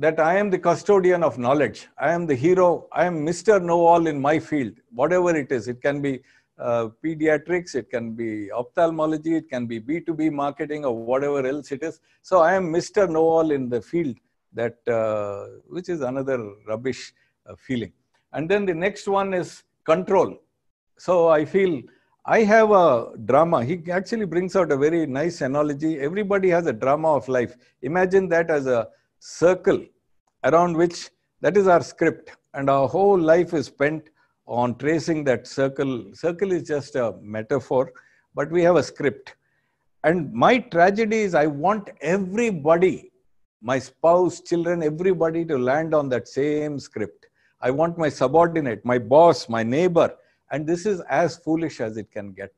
that I am the custodian of knowledge. I am the hero. I am Mr. Know All in my field, whatever it is. It can be uh, pediatrics, it can be ophthalmology, it can be B2B marketing or whatever else it is. So I am Mr. Know All in the field, that uh, which is another rubbish uh, feeling. And then the next one is control. So I feel I have a drama. He actually brings out a very nice analogy. Everybody has a drama of life. Imagine that as a circle around which that is our script and our whole life is spent on tracing that circle. Circle is just a metaphor, but we have a script. And my tragedy is I want everybody, my spouse, children, everybody to land on that same script. I want my subordinate, my boss, my neighbor. And this is as foolish as it can get.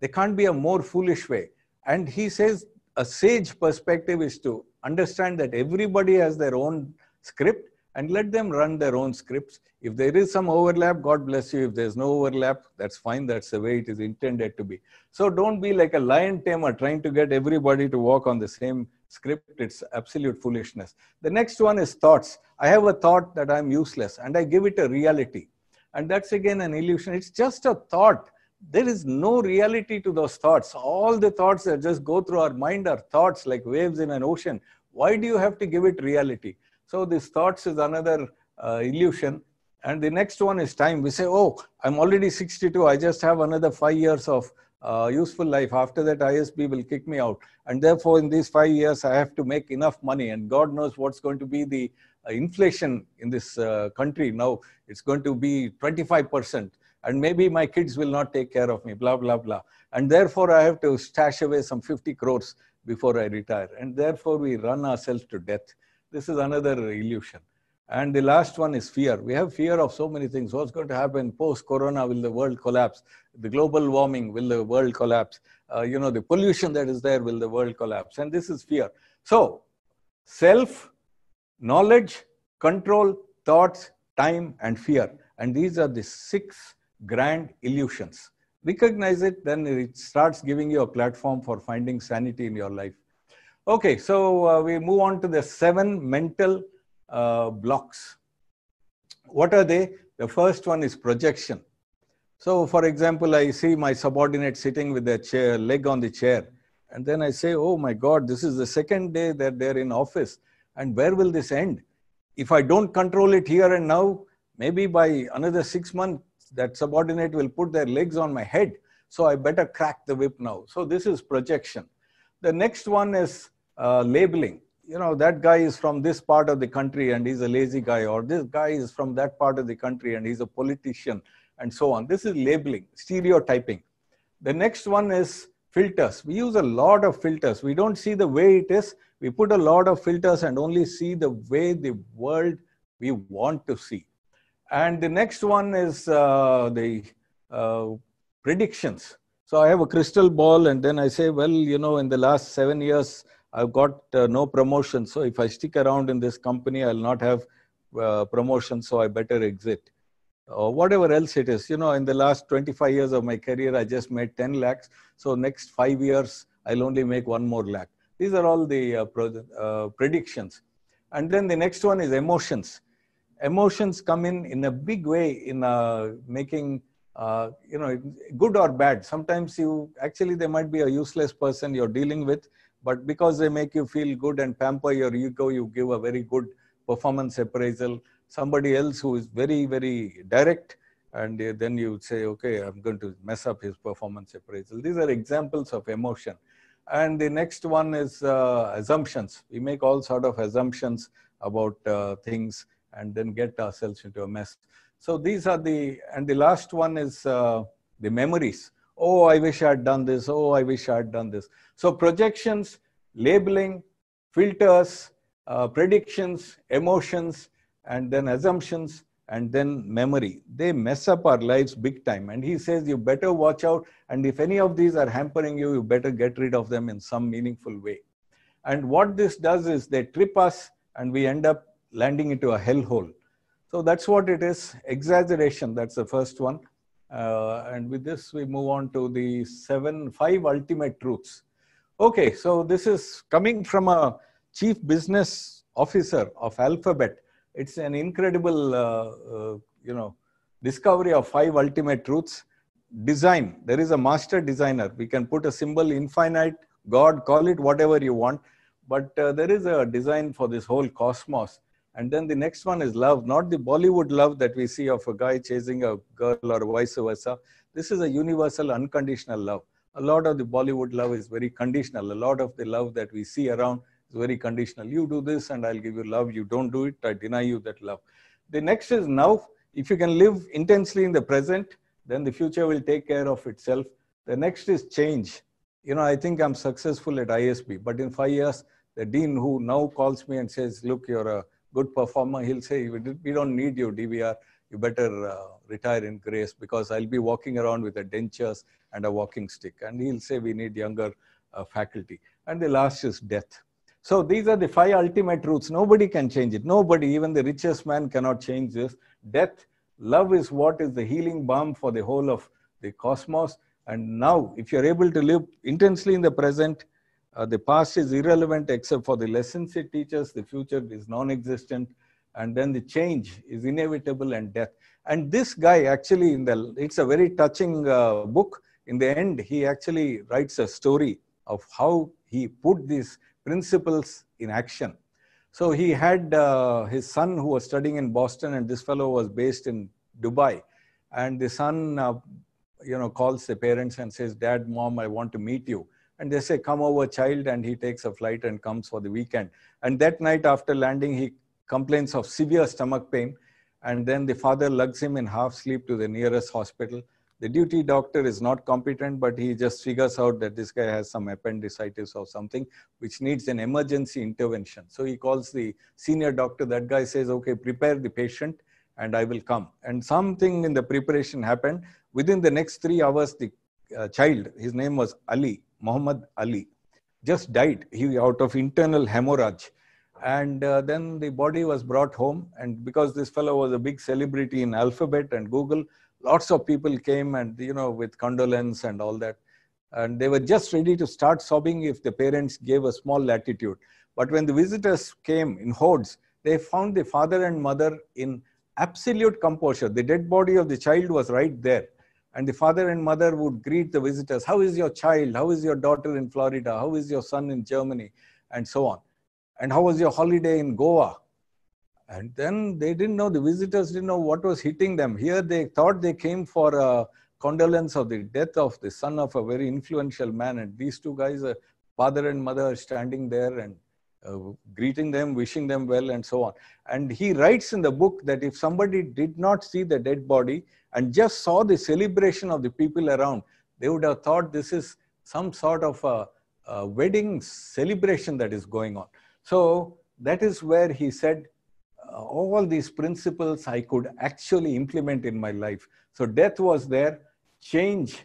There can't be a more foolish way. And he says a sage perspective is to understand that everybody has their own script and let them run their own scripts. If there is some overlap, God bless you. If there's no overlap, that's fine. That's the way it is intended to be. So don't be like a lion tamer trying to get everybody to walk on the same script. It's absolute foolishness. The next one is thoughts. I have a thought that I'm useless and I give it a reality. And that's again an illusion. It's just a thought there is no reality to those thoughts. All the thoughts that just go through our mind are thoughts like waves in an ocean. Why do you have to give it reality? So these thoughts is another uh, illusion. And the next one is time. We say, oh, I'm already 62. I just have another five years of uh, useful life. After that, ISB will kick me out. And therefore, in these five years, I have to make enough money. And God knows what's going to be the uh, inflation in this uh, country. Now, it's going to be 25 percent and maybe my kids will not take care of me, blah, blah, blah. And therefore, I have to stash away some 50 crores before I retire. And therefore, we run ourselves to death. This is another illusion. And the last one is fear. We have fear of so many things. What's going to happen post-corona? Will the world collapse? The global warming, will the world collapse? Uh, you know, the pollution that is there, will the world collapse? And this is fear. So, self, knowledge, control, thoughts, time, and fear. And these are the six grand illusions. Recognize it, then it starts giving you a platform for finding sanity in your life. Okay, so uh, we move on to the seven mental uh, blocks. What are they? The first one is projection. So, for example, I see my subordinate sitting with their chair, leg on the chair, and then I say, Oh my God, this is the second day that they're in office, and where will this end? If I don't control it here and now, maybe by another six months, that subordinate will put their legs on my head, so I better crack the whip now. So this is projection. The next one is uh, labeling. You know, that guy is from this part of the country and he's a lazy guy, or this guy is from that part of the country and he's a politician, and so on. This is labeling, stereotyping. The next one is filters. We use a lot of filters. We don't see the way it is. We put a lot of filters and only see the way the world we want to see. And the next one is uh, the uh, predictions. So I have a crystal ball, and then I say, well, you know, in the last seven years, I've got uh, no promotion. So if I stick around in this company, I'll not have uh, promotion. So I better exit. Or whatever else it is. You know, in the last 25 years of my career, I just made 10 lakhs. So next five years, I'll only make one more lakh. These are all the uh, uh, predictions. And then the next one is emotions emotions come in in a big way in uh, making uh, you know good or bad sometimes you actually they might be a useless person you're dealing with but because they make you feel good and pamper your ego you give a very good performance appraisal somebody else who is very very direct and then you say okay i'm going to mess up his performance appraisal these are examples of emotion and the next one is uh, assumptions we make all sort of assumptions about uh, things and then get ourselves into a mess. So these are the, and the last one is uh, the memories. Oh, I wish I had done this. Oh, I wish I had done this. So projections, labeling, filters, uh, predictions, emotions, and then assumptions, and then memory. They mess up our lives big time. And he says, you better watch out. And if any of these are hampering you, you better get rid of them in some meaningful way. And what this does is they trip us and we end up landing into a hellhole. So that's what it is. Exaggeration. That's the first one. Uh, and with this, we move on to the seven, five ultimate truths. Okay, so this is coming from a chief business officer of Alphabet. It's an incredible, uh, uh, you know, discovery of five ultimate truths. Design. There is a master designer. We can put a symbol infinite, God, call it whatever you want, but uh, there is a design for this whole cosmos and then the next one is love, not the Bollywood love that we see of a guy chasing a girl or vice versa. This is a universal, unconditional love. A lot of the Bollywood love is very conditional. A lot of the love that we see around is very conditional. You do this and I'll give you love. You don't do it, I deny you that love. The next is now. If you can live intensely in the present, then the future will take care of itself. The next is change. You know, I think I'm successful at ISB, but in five years, the dean who now calls me and says, Look, you're a good performer, he'll say, we don't need you, DVR. You better uh, retire in grace because I'll be walking around with a dentures and a walking stick. And he'll say, we need younger uh, faculty. And the last is death. So these are the five ultimate truths. Nobody can change it. Nobody, even the richest man cannot change this. Death, love is what is the healing balm for the whole of the cosmos. And now, if you're able to live intensely in the present, uh, the past is irrelevant except for the lessons it teaches, the future is non existent, and then the change is inevitable and death. And this guy actually, in the it's a very touching uh, book. In the end, he actually writes a story of how he put these principles in action. So he had uh, his son who was studying in Boston, and this fellow was based in Dubai. And the son, uh, you know, calls the parents and says, "Dad, mom, I want to meet you." and they say, come over child. And he takes a flight and comes for the weekend. And that night after landing, he complains of severe stomach pain. And then the father lugs him in half sleep to the nearest hospital. The duty doctor is not competent, but he just figures out that this guy has some appendicitis or something, which needs an emergency intervention. So he calls the senior doctor. That guy says, okay, prepare the patient and I will come. And something in the preparation happened. Within the next three hours, the uh, child, his name was Ali, Muhammad Ali, just died he, out of internal hemorrhage. And uh, then the body was brought home. And because this fellow was a big celebrity in Alphabet and Google, lots of people came and, you know, with condolence and all that. And they were just ready to start sobbing if the parents gave a small latitude. But when the visitors came in hordes, they found the father and mother in absolute composure. The dead body of the child was right there and the father and mother would greet the visitors how is your child how is your daughter in florida how is your son in germany and so on and how was your holiday in goa and then they didn't know the visitors didn't know what was hitting them here they thought they came for a condolence of the death of the son of a very influential man and these two guys uh, father and mother are standing there and uh, greeting them, wishing them well, and so on. And he writes in the book that if somebody did not see the dead body and just saw the celebration of the people around, they would have thought this is some sort of a, a wedding celebration that is going on. So that is where he said, uh, all these principles I could actually implement in my life. So death was there, change,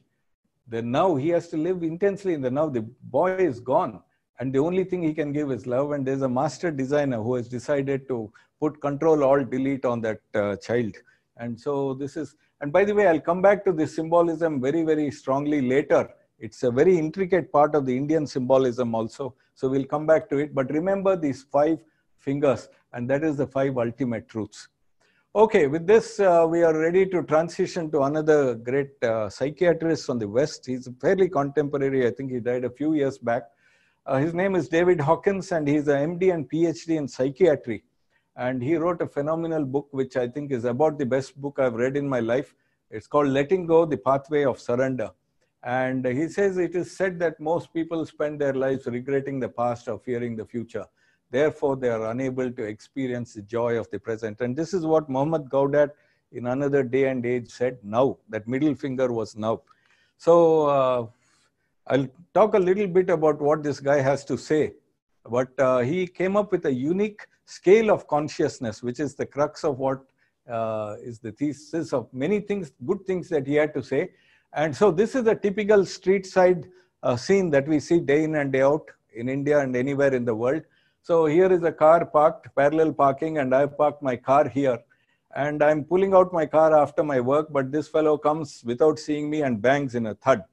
the now he has to live intensely in the now. The boy is gone and the only thing he can give is love and there's a master designer who has decided to put control all delete on that uh, child and so this is and by the way i'll come back to this symbolism very very strongly later it's a very intricate part of the indian symbolism also so we'll come back to it but remember these five fingers and that is the five ultimate truths Okay, with this, uh, we are ready to transition to another great uh, psychiatrist from the West. He's fairly contemporary. I think he died a few years back. Uh, his name is David Hawkins, and he's an MD and PhD in psychiatry. And he wrote a phenomenal book, which I think is about the best book I've read in my life. It's called Letting Go The Pathway of Surrender. And he says it is said that most people spend their lives regretting the past or fearing the future. Therefore, they are unable to experience the joy of the present. And this is what Mohammed Gaudat in another day and age said now, that middle finger was now. So, uh, I'll talk a little bit about what this guy has to say, but uh, he came up with a unique scale of consciousness, which is the crux of what uh, is the thesis of many things, good things that he had to say. And so this is a typical street side uh, scene that we see day in and day out in India and anywhere in the world. So here is a car parked, parallel parking, and I parked my car here. And I'm pulling out my car after my work, but this fellow comes without seeing me and bangs in a thud.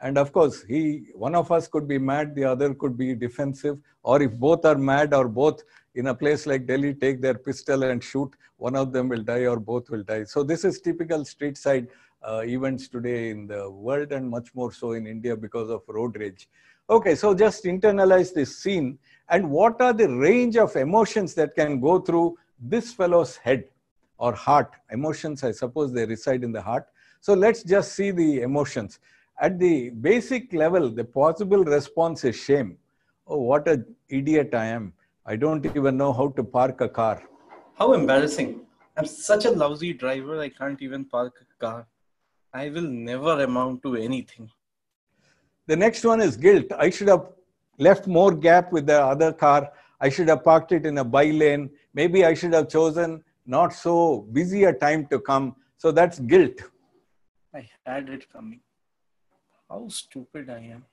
And of course, he one of us could be mad, the other could be defensive, or if both are mad or both in a place like Delhi take their pistol and shoot, one of them will die or both will die. So this is typical street side uh, events today in the world and much more so in India because of road rage. Okay, so just internalize this scene and what are the range of emotions that can go through this fellow's head or heart? Emotions, I suppose they reside in the heart. So let's just see the emotions at the basic level, the possible response is shame. Oh, what an idiot I am. I don't even know how to park a car. How embarrassing. I'm such a lousy driver, I can't even park a car. I will never amount to anything. The next one is guilt. I should have left more gap with the other car. I should have parked it in a by lane. Maybe I should have chosen not so busy a time to come. So that's guilt. I had it coming. How stupid I am.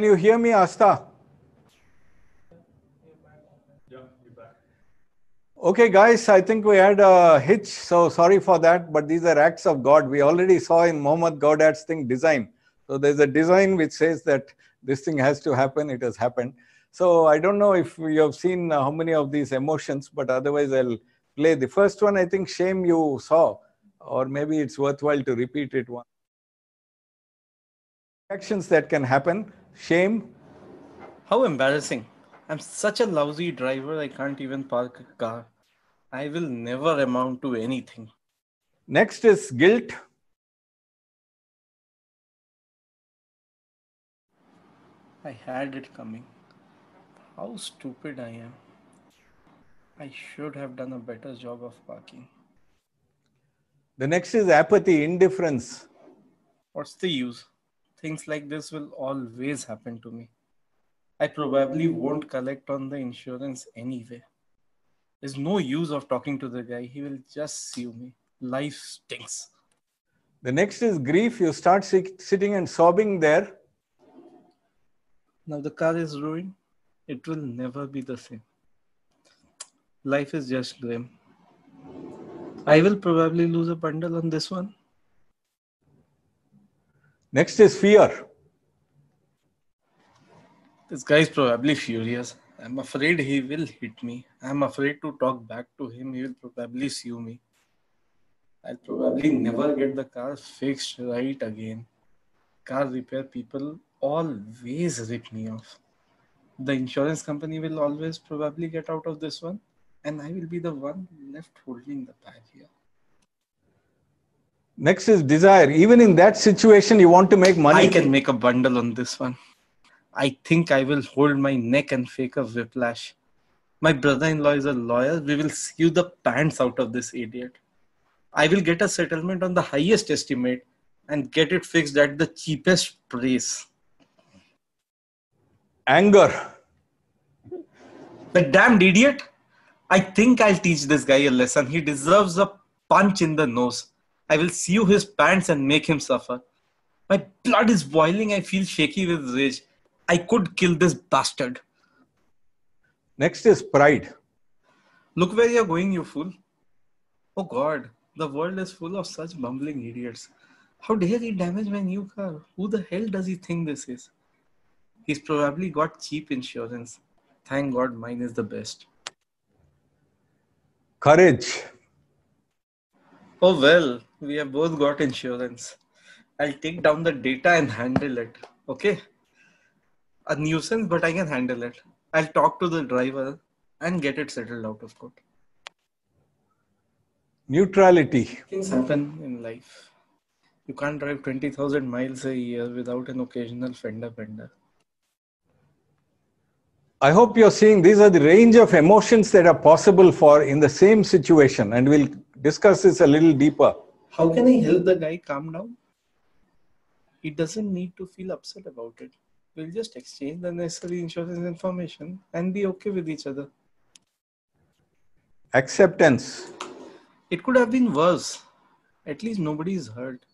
Can you hear me, Asta? Okay, guys, I think we had a hitch, so sorry for that, but these are acts of God. We already saw in Mohammed Godad's thing design. So there's a design which says that this thing has to happen, it has happened. So I don't know if you have seen uh, how many of these emotions, but otherwise I'll play. The first one, I think, shame you saw, or maybe it's worthwhile to repeat it once. Actions that can happen Shame. How embarrassing. I'm such a lousy driver, I can't even park a car. I will never amount to anything. Next is guilt. I had it coming. How stupid I am. I should have done a better job of parking. The next is apathy, indifference. What's the use? things like this will always happen to me. I probably won't collect on the insurance anyway. There's no use of talking to the guy. He will just sue me. Life stinks. The next is grief. You start sitting and sobbing there. Now the car is ruined. It will never be the same. Life is just grim. I will probably lose a bundle on this one. Next is fear. This guy is probably furious. I'm afraid he will hit me. I'm afraid to talk back to him. He will probably sue me. I'll probably never get the car fixed right again. Car repair people always rip me off. The insurance company will always probably get out of this one, and I will be the one left holding the bag here. Next is desire. Even in that situation, you want to make money. I can make a bundle on this one. I think I will hold my neck and fake a whiplash. My brother in law is a lawyer. We will sue the pants out of this idiot. I will get a settlement on the highest estimate and get it fixed at the cheapest price. Anger. The damned idiot. I think I'll teach this guy a lesson. He deserves a punch in the nose. I will sew his pants and make him suffer. My blood is boiling. I feel shaky with rage. I could kill this bastard. Next is pride. Look where you're going, you fool. Oh God, the world is full of such bumbling idiots. How dare he damage my new car? Who the hell does he think this is? He's probably got cheap insurance. Thank God mine is the best. Courage. Oh well, we have both got insurance. I'll take down the data and handle it. Okay. A nuisance, but I can handle it. I'll talk to the driver and get it settled out of court. Neutrality. Things happen in life. You can't drive 20,000 miles a year without an occasional fender bender. I hope you're seeing these are the range of emotions that are possible for in the same situation, and we'll discuss this a little deeper how can i help the guy calm down he doesn't need to feel upset about it we'll just exchange the necessary insurance information and be okay with each other acceptance it could have been worse at least nobody is hurt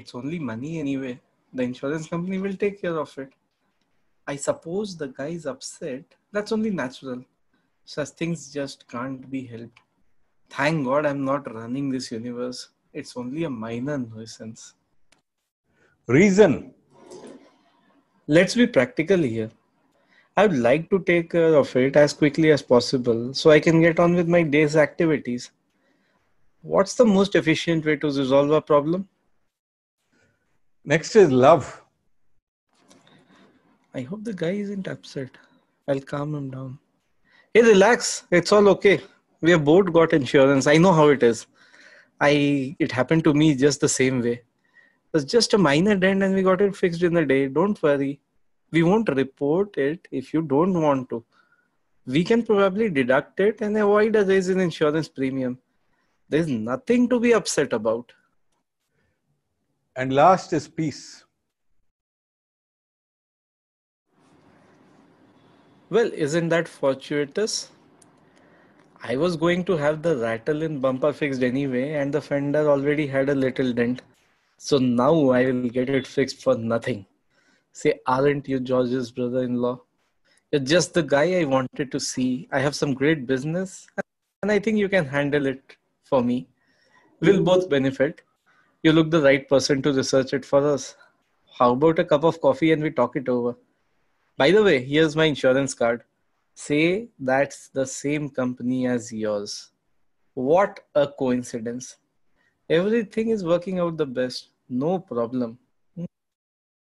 it's only money anyway the insurance company will take care of it i suppose the guy is upset that's only natural such things just can't be helped thank God I'm not running this universe. It's only a minor nuisance. Reason. Let's be practical here. I would like to take care of it as quickly as possible so I can get on with my day's activities. What's the most efficient way to resolve a problem? Next is love. I hope the guy isn't upset. I'll calm him down. Hey, relax. It's all okay we have both got insurance i know how it is i it happened to me just the same way it was just a minor dent and we got it fixed in the day don't worry we won't report it if you don't want to we can probably deduct it and avoid a raise in insurance premium there's nothing to be upset about and last is peace well isn't that fortuitous I was going to have the rattle in bumper fixed anyway, and the fender already had a little dent. So now I will get it fixed for nothing. Say, aren't you George's brother in law? You're just the guy I wanted to see. I have some great business, and I think you can handle it for me. We'll both benefit. You look the right person to research it for us. How about a cup of coffee and we talk it over? By the way, here's my insurance card. Say that's the same company as yours. What a coincidence. Everything is working out the best. No problem.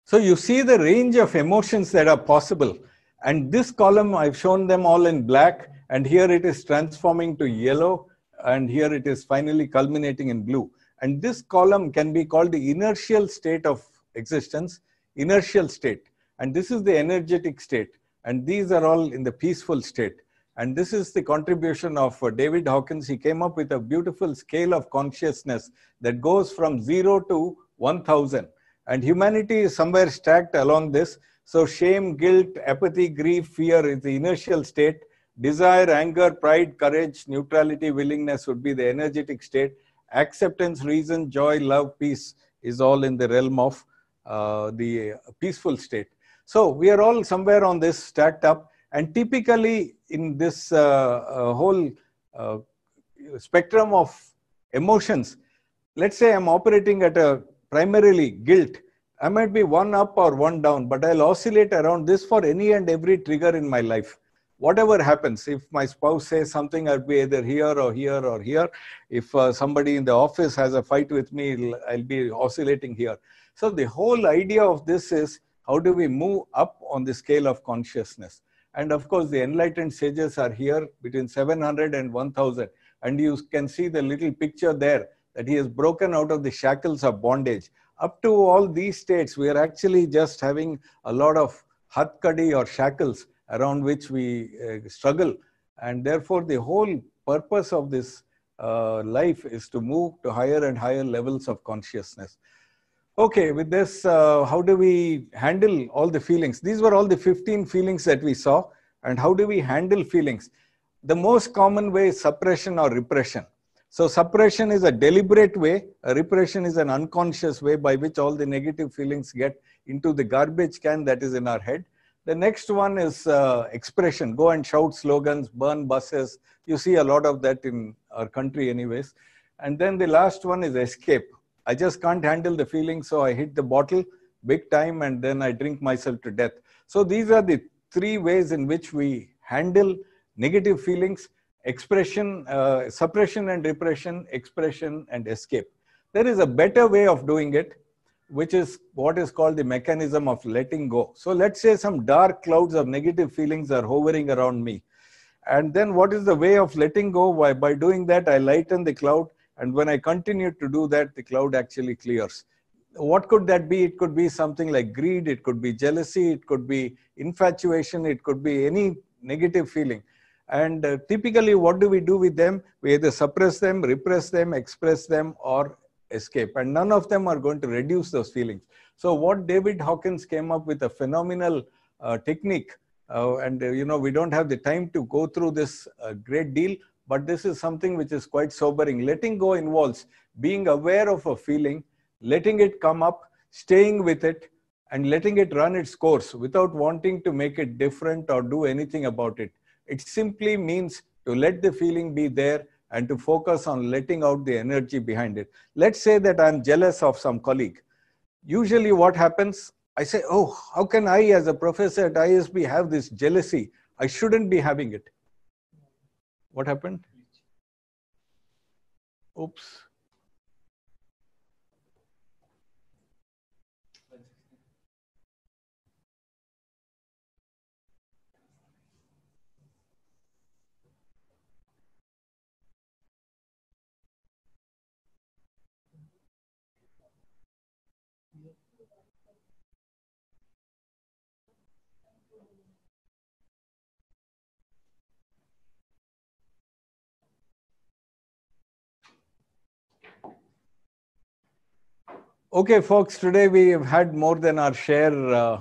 So you see the range of emotions that are possible. And this column, I've shown them all in black. And here it is transforming to yellow. And here it is finally culminating in blue. And this column can be called the inertial state of existence, inertial state. And this is the energetic state. And these are all in the peaceful state. And this is the contribution of uh, David Hawkins. He came up with a beautiful scale of consciousness that goes from zero to 1000. And humanity is somewhere stacked along this. So shame, guilt, apathy, grief, fear is the inertial state. Desire, anger, pride, courage, neutrality, willingness would be the energetic state. Acceptance, reason, joy, love, peace is all in the realm of uh, the peaceful state. So we are all somewhere on this stacked up. And typically in this uh, uh whole uh, spectrum of emotions, let's say I'm operating at a primarily guilt. I might be one up or one down, but I'll oscillate around this for any and every trigger in my life. Whatever happens, if my spouse says something, I'll be either here or here or here. If uh, somebody in the office has a fight with me, I'll be oscillating here. So the whole idea of this is how do we move up on the scale of consciousness? And of course, the enlightened sages are here between 700 and 1000. And you can see the little picture there that he has broken out of the shackles of bondage. Up to all these states, we are actually just having a lot of hatkadi or shackles around which we uh, struggle. And therefore, the whole purpose of this uh, life is to move to higher and higher levels of consciousness. Okay, with this, uh, how do we handle all the feelings? These were all the 15 feelings that we saw. And how do we handle feelings? The most common way is suppression or repression. So, suppression is a deliberate way, a repression is an unconscious way by which all the negative feelings get into the garbage can that is in our head. The next one is uh, expression go and shout slogans, burn buses. You see a lot of that in our country, anyways. And then the last one is escape I just can't handle the feeling, so I hit the bottle big time and then I drink myself to death. So these are the three ways in which we handle negative feelings expression, uh, suppression and repression, expression and escape. There is a better way of doing it, which is what is called the mechanism of letting go. So let's say some dark clouds of negative feelings are hovering around me. And then what is the way of letting go? Why, by doing that, I lighten the cloud and when I continue to do that, the cloud actually clears. What could that be? It could be something like greed, it could be jealousy, it could be infatuation, it could be any negative feeling. And uh, typically, what do we do with them? We either suppress them, repress them, express them, or escape. And none of them are going to reduce those feelings. So, what David Hawkins came up with a phenomenal uh, technique, uh, and uh, you know, we don't have the time to go through this uh, great deal, but this is something which is quite sobering. Letting go involves being aware of a feeling, letting it come up, staying with it, and letting it run its course without wanting to make it different or do anything about it. It simply means to let the feeling be there and to focus on letting out the energy behind it. Let's say that I'm jealous of some colleague. Usually, what happens, I say, Oh, how can I, as a professor at ISB, have this jealousy? I shouldn't be having it. What happened? Oops. Okay, folks, today we have had more than our share uh,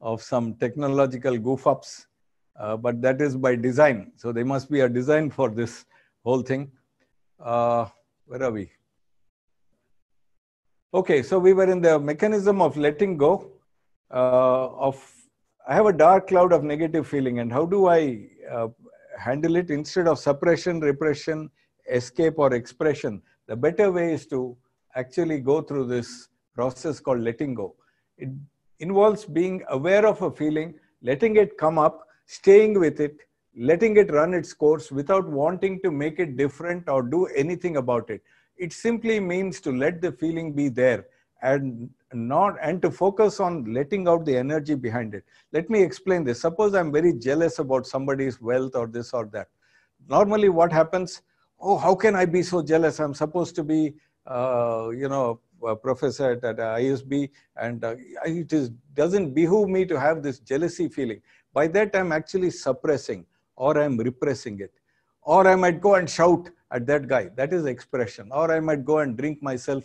of some technological goof ups, uh, but that is by design. So there must be a design for this whole thing. Uh, where are we? Okay, so we were in the mechanism of letting go. Uh, of I have a dark cloud of negative feeling, and how do I uh, handle it instead of suppression, repression, escape, or expression? The better way is to actually go through this process called letting go. It involves being aware of a feeling, letting it come up, staying with it, letting it run its course without wanting to make it different or do anything about it. It simply means to let the feeling be there and not and to focus on letting out the energy behind it. Let me explain this. Suppose I'm very jealous about somebody's wealth or this or that. Normally, what happens? Oh, how can I be so jealous? I'm supposed to be, uh, you know, uh, professor at, at uh, ISB, and uh, it is, doesn't behoove me to have this jealousy feeling. By that, I'm actually suppressing or I'm repressing it. Or I might go and shout at that guy. That is expression. Or I might go and drink myself,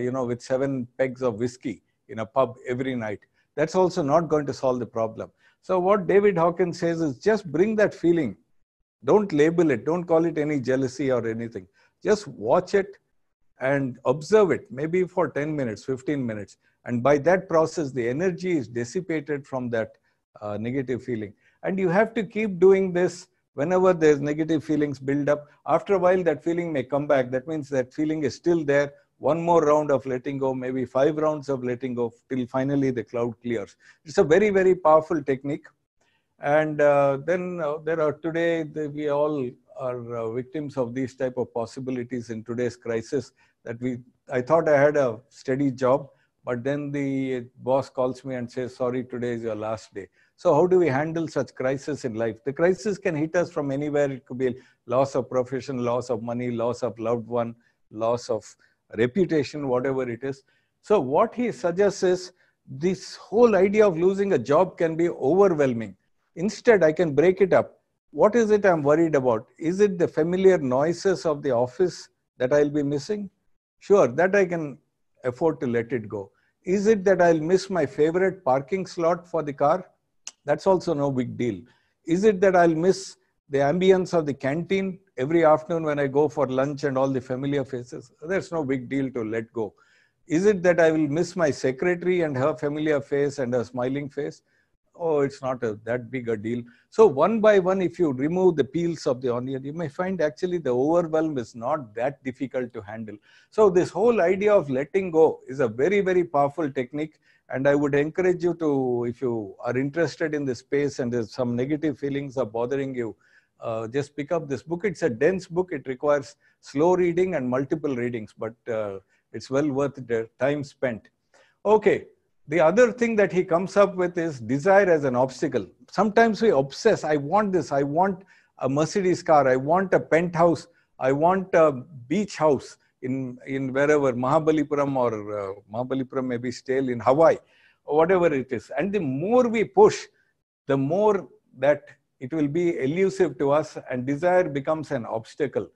you know, with seven pegs of whiskey in a pub every night. That's also not going to solve the problem. So what David Hawkins says is just bring that feeling. Don't label it. Don't call it any jealousy or anything. Just watch it, and observe it, maybe for 10 minutes, 15 minutes. And by that process, the energy is dissipated from that uh, negative feeling. And you have to keep doing this whenever there's negative feelings build up. After a while, that feeling may come back. That means that feeling is still there. One more round of letting go, maybe five rounds of letting go till finally the cloud clears. It's a very, very powerful technique. And uh, then uh, there are today, the, we all are uh, victims of these type of possibilities in today's crisis that we I thought I had a steady job, but then the boss calls me and says, sorry, today is your last day. So how do we handle such crisis in life? The crisis can hit us from anywhere. It could be loss of profession, loss of money, loss of loved one, loss of reputation, whatever it is. So what he suggests is this whole idea of losing a job can be overwhelming. Instead, I can break it up. What is it I'm worried about? Is it the familiar noises of the office that I'll be missing? Sure, that I can afford to let it go. Is it that I'll miss my favorite parking slot for the car? That's also no big deal. Is it that I'll miss the ambience of the canteen every afternoon when I go for lunch and all the familiar faces? There's no big deal to let go. Is it that I will miss my secretary and her familiar face and her smiling face? oh, it's not a, that big a deal. So one by one, if you remove the peels of the onion, you may find actually the overwhelm is not that difficult to handle. So this whole idea of letting go is a very, very powerful technique. And I would encourage you to, if you are interested in this space and there's some negative feelings are bothering you, uh, just pick up this book. It's a dense book. It requires slow reading and multiple readings, but uh, it's well worth the time spent. Okay, the other thing that he comes up with is desire as an obstacle. Sometimes we obsess, I want this, I want a Mercedes car, I want a penthouse, I want a beach house in, in wherever, Mahabalipuram or uh, Mahabalipuram may be stale in Hawaii, or whatever it is. And the more we push, the more that it will be elusive to us and desire becomes an obstacle.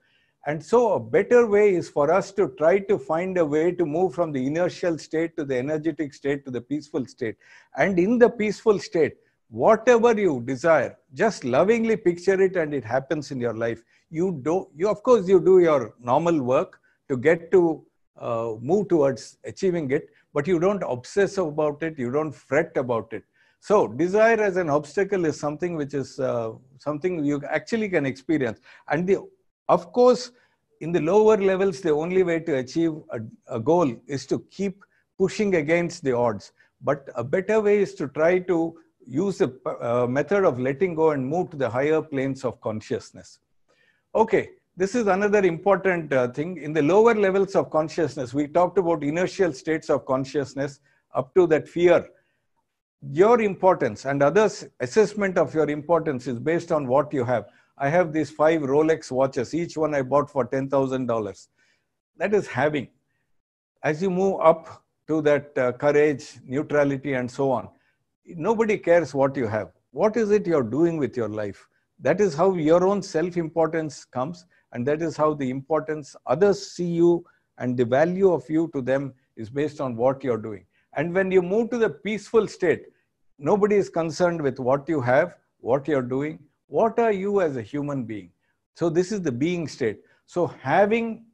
And so, a better way is for us to try to find a way to move from the inertial state to the energetic state to the peaceful state. And in the peaceful state, whatever you desire, just lovingly picture it and it happens in your life. You do, you of course, you do your normal work to get to uh, move towards achieving it, but you don't obsess about it, you don't fret about it. So desire as an obstacle is something which is uh, something you actually can experience. And the of course, in the lower levels, the only way to achieve a, a goal is to keep pushing against the odds. But a better way is to try to use the uh, method of letting go and move to the higher planes of consciousness. Okay, this is another important uh, thing. In the lower levels of consciousness, we talked about inertial states of consciousness up to that fear. Your importance and others' assessment of your importance is based on what you have. I have these five Rolex watches. Each one I bought for $10,000. That is having. As you move up to that uh, courage, neutrality, and so on, nobody cares what you have. What is it you're doing with your life? That is how your own self importance comes, and that is how the importance others see you and the value of you to them is based on what you're doing. And when you move to the peaceful state, nobody is concerned with what you have, what you're doing, what are you as a human being? So this is the being state. So having,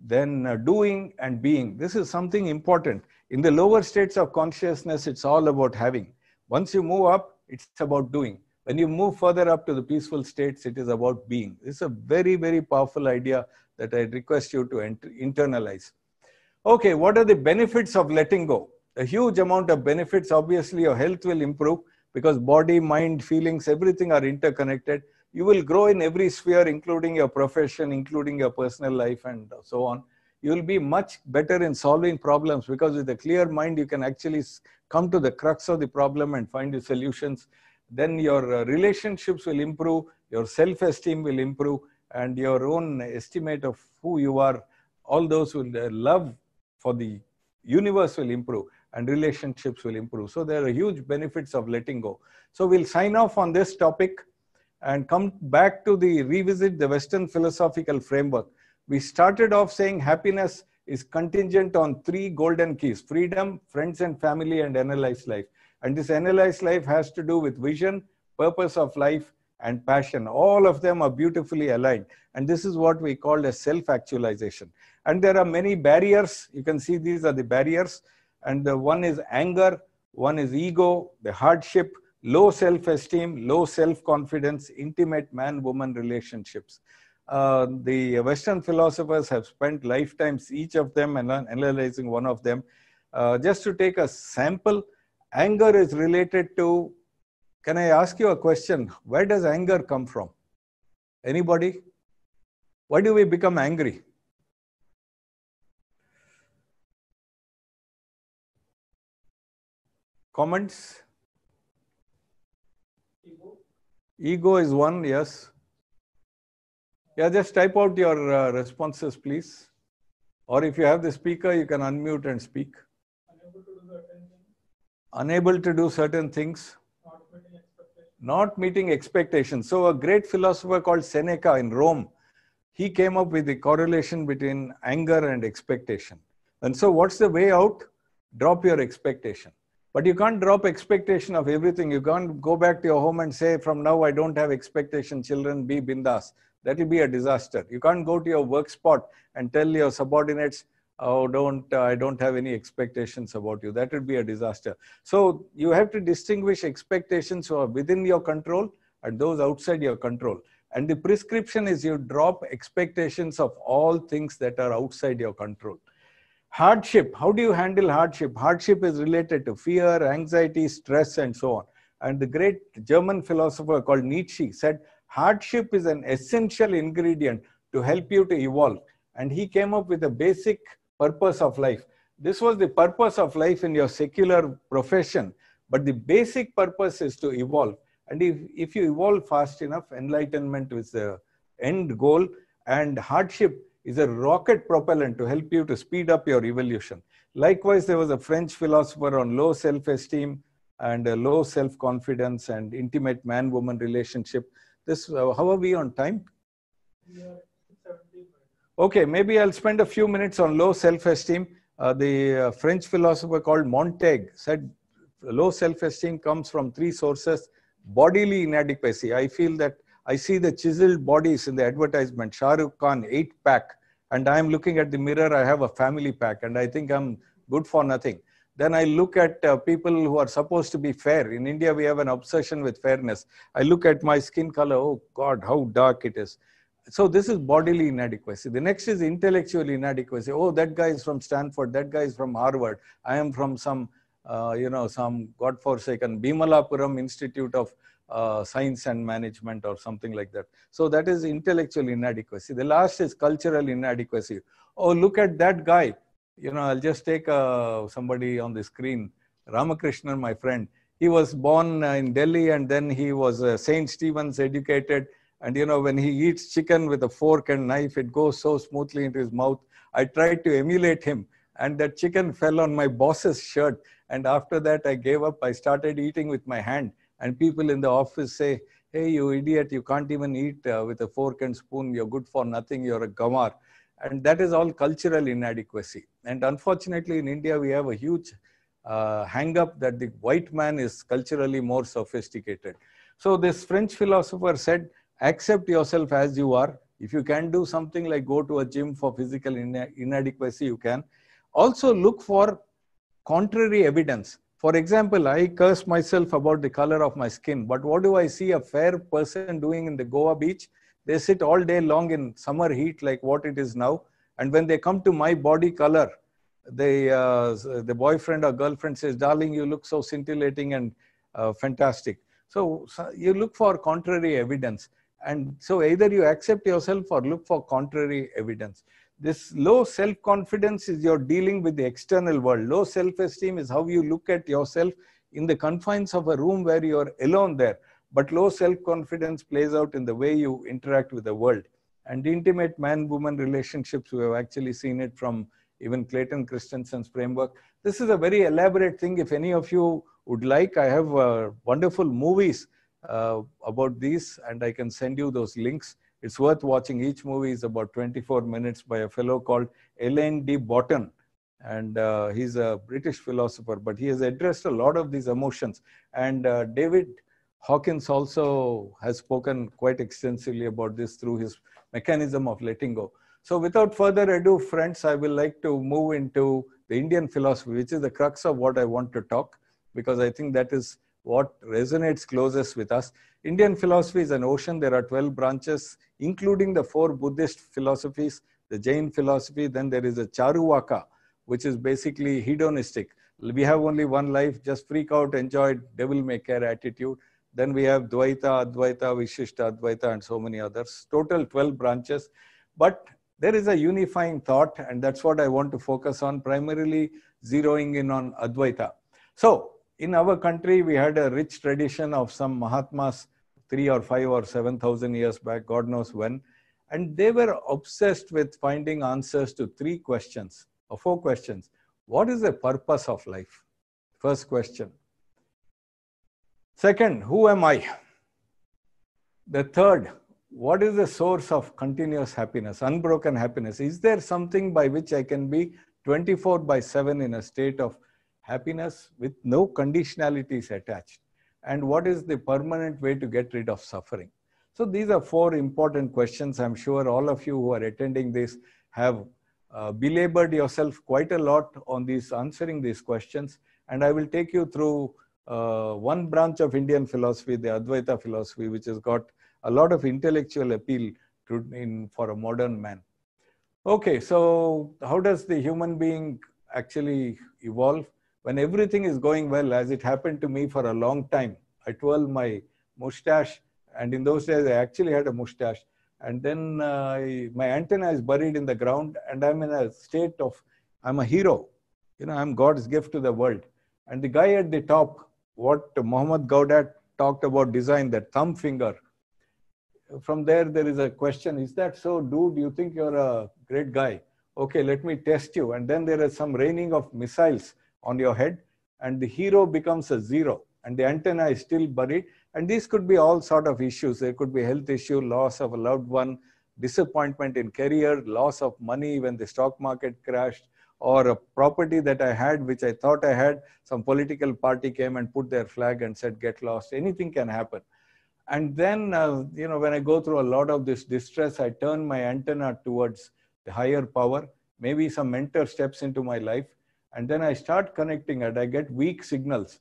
then uh, doing and being. This is something important. In the lower states of consciousness, it's all about having. Once you move up, it's about doing. When you move further up to the peaceful states, it is about being. This is a very, very powerful idea that I request you to internalize. Okay, what are the benefits of letting go? A huge amount of benefits. Obviously, your health will improve because body, mind, feelings, everything are interconnected. You will grow in every sphere, including your profession, including your personal life, and so on. You will be much better in solving problems because with a clear mind, you can actually come to the crux of the problem and find the solutions. Then your uh, relationships will improve, your self esteem will improve, and your own estimate of who you are all those who uh, love for the universe will improve and relationships will improve. So there are huge benefits of letting go. So we'll sign off on this topic and come back to the revisit the Western philosophical framework. We started off saying happiness is contingent on three golden keys, freedom, friends and family, and analyzed life. And this analyzed life has to do with vision, purpose of life, and passion. All of them are beautifully aligned. And this is what we call as self-actualization. And there are many barriers. You can see these are the barriers. And the one is anger, one is ego, the hardship, low self esteem, low self confidence, intimate man woman relationships. Uh, the Western philosophers have spent lifetimes, each of them, and analyzing one of them. Uh, just to take a sample, anger is related to. Can I ask you a question? Where does anger come from? Anybody? Why do we become angry? Comments? Ego. Ego is one, yes. Yeah, just type out your uh, responses, please. Or if you have the speaker, you can unmute and speak. Unable to do certain things. Unable to do certain things. Not meeting expectations. Not meeting expectations. So a great philosopher called Seneca in Rome, he came up with the correlation between anger and expectation. And so what's the way out? Drop your expectation. But you can't drop expectation of everything. You can't go back to your home and say, from now, I don't have expectation, children, be bindas. That will be a disaster. You can't go to your work spot and tell your subordinates, oh, don't, uh, I don't have any expectations about you. That would be a disaster. So you have to distinguish expectations who are within your control and those outside your control. And the prescription is you drop expectations of all things that are outside your control. Hardship, how do you handle hardship? Hardship is related to fear, anxiety, stress, and so on. And the great German philosopher called Nietzsche said, hardship is an essential ingredient to help you to evolve. And he came up with a basic purpose of life. This was the purpose of life in your secular profession, but the basic purpose is to evolve. And if, if you evolve fast enough, enlightenment is the end goal, and hardship is a rocket propellant to help you to speed up your evolution. Likewise, there was a French philosopher on low self esteem and low self confidence and intimate man woman relationship. This, uh, how are we on time? Okay, maybe I'll spend a few minutes on low self esteem. Uh, the uh, French philosopher called Montaigne said low self esteem comes from three sources bodily inadequacy. I feel that I see the chiseled bodies in the advertisement, Shahrukh Khan, eight pack, and I'm looking at the mirror, I have a family pack, and I think I'm good for nothing. Then I look at uh, people who are supposed to be fair. In India, we have an obsession with fairness. I look at my skin color, oh God, how dark it is. So this is bodily inadequacy. The next is intellectual inadequacy. Oh, that guy is from Stanford, that guy is from Harvard, I am from some, uh, you know, some godforsaken Bimalapuram Institute of uh, science and management or something like that. So that is intellectual inadequacy. The last is cultural inadequacy. Oh, look at that guy. You know, I'll just take uh, somebody on the screen. Ramakrishnan, my friend. He was born uh, in Delhi and then he was uh, St. Stephen's educated. And you know, when he eats chicken with a fork and knife, it goes so smoothly into his mouth. I tried to emulate him and that chicken fell on my boss's shirt. And after that, I gave up. I started eating with my hand and people in the office say, hey, you idiot, you can't even eat uh, with a fork and spoon, you're good for nothing, you're a gamar. And that is all cultural inadequacy. And unfortunately, in India, we have a huge uh, hang up that the white man is culturally more sophisticated. So, this French philosopher said, accept yourself as you are. If you can do something like go to a gym for physical ina inadequacy, you can. Also, look for contrary evidence. For example, I curse myself about the color of my skin, but what do I see a fair person doing in the Goa beach? They sit all day long in summer heat like what it is now. And when they come to my body color, they, uh, the boyfriend or girlfriend says, darling, you look so scintillating and uh, fantastic. So, so you look for contrary evidence. And so either you accept yourself or look for contrary evidence this low self confidence is your dealing with the external world low self esteem is how you look at yourself in the confines of a room where you are alone there but low self confidence plays out in the way you interact with the world and intimate man woman relationships we have actually seen it from even clayton christensen's framework this is a very elaborate thing if any of you would like i have uh, wonderful movies uh, about these and i can send you those links it's worth watching. Each movie is about 24 minutes by a fellow called Elaine D. Botton. And uh, he's a British philosopher, but he has addressed a lot of these emotions. And uh, David Hawkins also has spoken quite extensively about this through his mechanism of letting go. So, without further ado, friends, I will like to move into the Indian philosophy, which is the crux of what I want to talk, because I think that is what resonates closest with us. Indian philosophy is an ocean. There are 12 branches, including the four Buddhist philosophies, the Jain philosophy. Then there is a Charuvaka, which is basically hedonistic. We have only one life, just freak out, enjoy, devil may care attitude. Then we have Dvaita, Advaita, Vishishta, Advaita, and so many others. Total 12 branches. But there is a unifying thought, and that's what I want to focus on, primarily zeroing in on Advaita. So, in our country, we had a rich tradition of some Mahatmas three or five or 7,000 years back, God knows when. And they were obsessed with finding answers to three questions or four questions. What is the purpose of life? First question. Second, who am I? The third, what is the source of continuous happiness, unbroken happiness? Is there something by which I can be 24 by 7 in a state of happiness with no conditionalities attached. And what is the permanent way to get rid of suffering? So these are four important questions. I'm sure all of you who are attending this have uh, belabored yourself quite a lot on these answering these questions. And I will take you through uh, one branch of Indian philosophy, the Advaita philosophy, which has got a lot of intellectual appeal to, in, for a modern man. Okay, so how does the human being actually evolve? when everything is going well, as it happened to me for a long time, I twirl my mustache. And in those days, I actually had a mustache. And then uh, I, my antenna is buried in the ground, and I'm in a state of, I'm a hero. You know, I'm God's gift to the world. And the guy at the top, what Mohammed Gaudat talked about design, that thumb finger. From there, there is a question Is that so, dude? You think you're a great guy? Okay, let me test you. And then there is some raining of missiles on your head and the hero becomes a zero and the antenna is still buried. And these could be all sort of issues. There could be health issue, loss of a loved one, disappointment in career, loss of money when the stock market crashed, or a property that I had, which I thought I had, some political party came and put their flag and said, get lost. Anything can happen. And then, uh, you know, when I go through a lot of this distress, I turn my antenna towards the higher power. Maybe some mentor steps into my life and then I start connecting it. I get weak signals.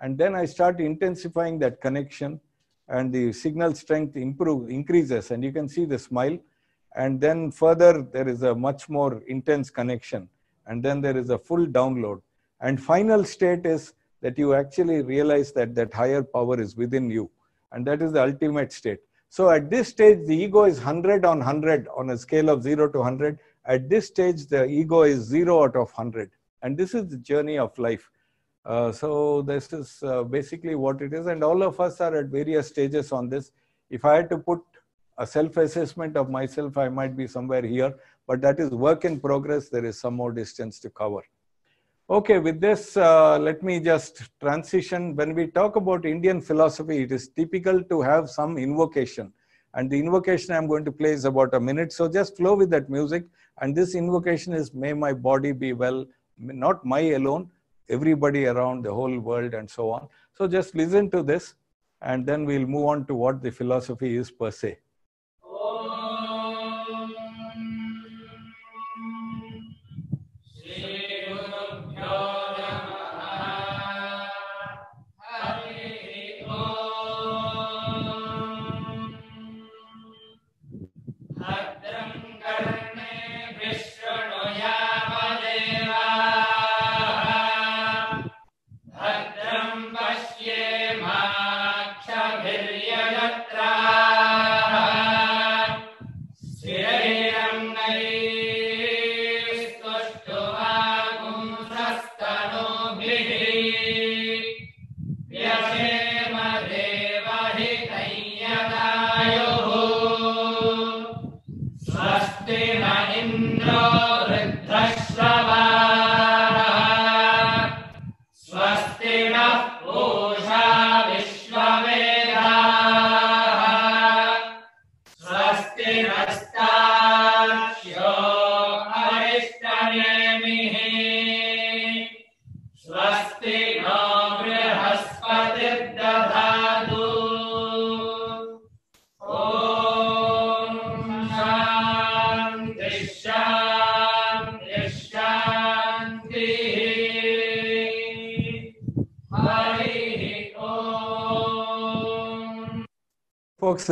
And then I start intensifying that connection and the signal strength improves, increases. And you can see the smile. And then further, there is a much more intense connection. And then there is a full download. And final state is that you actually realize that that higher power is within you. And that is the ultimate state. So at this stage, the ego is 100 on 100 on a scale of 0 to 100. At this stage, the ego is 0 out of 100 and this is the journey of life. Uh, so this is uh, basically what it is. And all of us are at various stages on this. If I had to put a self-assessment of myself, I might be somewhere here, but that is work in progress. There is some more distance to cover. Okay, with this, uh, let me just transition. When we talk about Indian philosophy, it is typical to have some invocation. And the invocation I'm going to play is about a minute. So just flow with that music. And this invocation is, may my body be well, not my alone, everybody around the whole world and so on. So just listen to this and then we'll move on to what the philosophy is per se.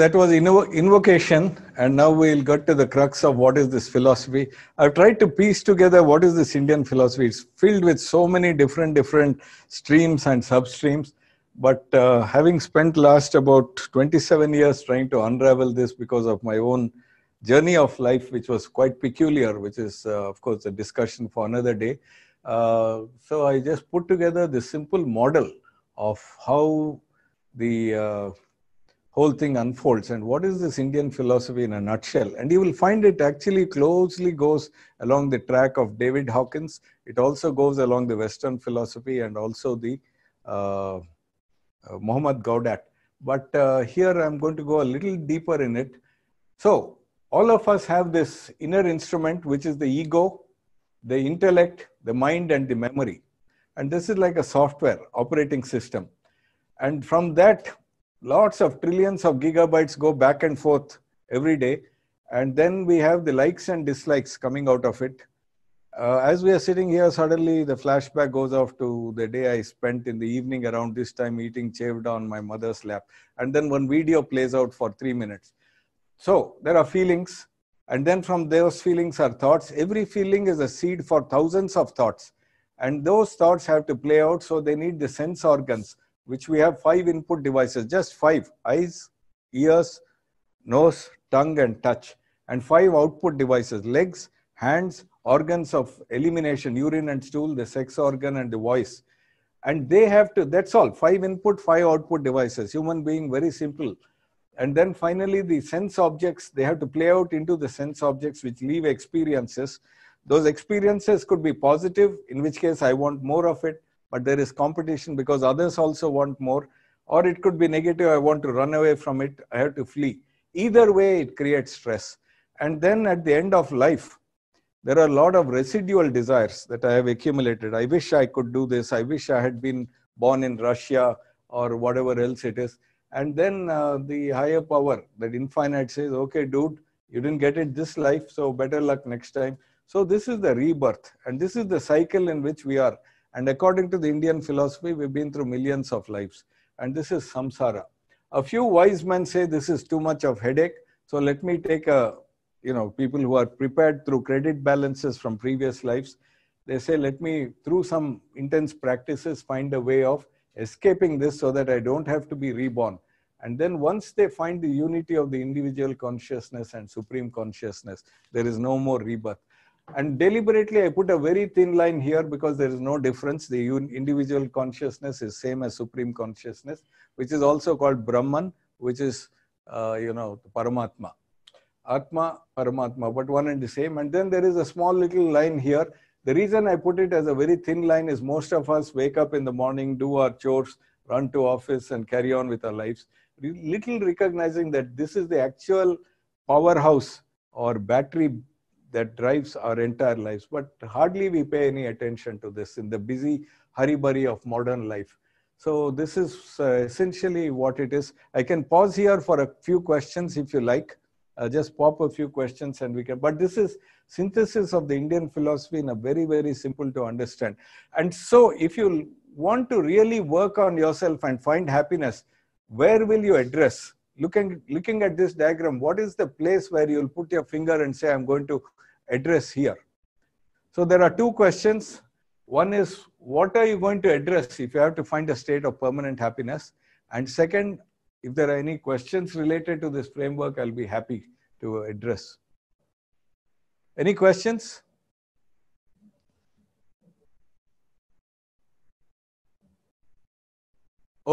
that was invocation, and now we'll get to the crux of what is this philosophy. I've tried to piece together what is this Indian philosophy. It's filled with so many different different streams and substreams. But uh, having spent last about 27 years trying to unravel this because of my own journey of life, which was quite peculiar, which is, uh, of course, a discussion for another day. Uh, so I just put together this simple model of how the uh, whole thing unfolds and what is this Indian philosophy in a nutshell. And you will find it actually closely goes along the track of David Hawkins. It also goes along the Western philosophy and also the uh, uh, Muhammad Gaudat. But uh, here I'm going to go a little deeper in it. So all of us have this inner instrument, which is the ego, the intellect, the mind and the memory. And this is like a software operating system. And from that, lots of trillions of gigabytes go back and forth every day. And then we have the likes and dislikes coming out of it. Uh, as we are sitting here, suddenly the flashback goes off to the day I spent in the evening around this time eating shaved on my mother's lap. And then one video plays out for three minutes. So there are feelings. And then from those feelings are thoughts. Every feeling is a seed for thousands of thoughts. And those thoughts have to play out. So they need the sense organs which we have five input devices, just five eyes, ears, nose, tongue, and touch, and five output devices legs, hands, organs of elimination, urine and stool, the sex organ, and the voice. And they have to, that's all, five input, five output devices. Human being, very simple. And then finally, the sense objects, they have to play out into the sense objects which leave experiences. Those experiences could be positive, in which case I want more of it but there is competition because others also want more. Or it could be negative, I want to run away from it, I have to flee. Either way, it creates stress. And then at the end of life, there are a lot of residual desires that I have accumulated. I wish I could do this. I wish I had been born in Russia or whatever else it is. And then uh, the higher power, that infinite, says, okay, dude, you didn't get it this life, so better luck next time. So this is the rebirth, and this is the cycle in which we are. And according to the Indian philosophy, we've been through millions of lives. And this is samsara. A few wise men say this is too much of headache. So let me take a, uh, you know, people who are prepared through credit balances from previous lives. They say, let me, through some intense practices, find a way of escaping this so that I don't have to be reborn. And then once they find the unity of the individual consciousness and supreme consciousness, there is no more rebirth and deliberately i put a very thin line here because there is no difference the individual consciousness is same as supreme consciousness which is also called brahman which is uh, you know paramatma atma paramatma but one and the same and then there is a small little line here the reason i put it as a very thin line is most of us wake up in the morning do our chores run to office and carry on with our lives little recognizing that this is the actual powerhouse or battery that drives our entire lives. But hardly we pay any attention to this in the busy hurry-burry of modern life. So this is uh, essentially what it is. I can pause here for a few questions if you like. Uh, just pop a few questions and we can. But this is synthesis of the Indian philosophy in a very, very simple to understand. And so if you want to really work on yourself and find happiness, where will you address? looking looking at this diagram what is the place where you'll put your finger and say i'm going to address here so there are two questions one is what are you going to address if you have to find a state of permanent happiness and second if there are any questions related to this framework i'll be happy to address any questions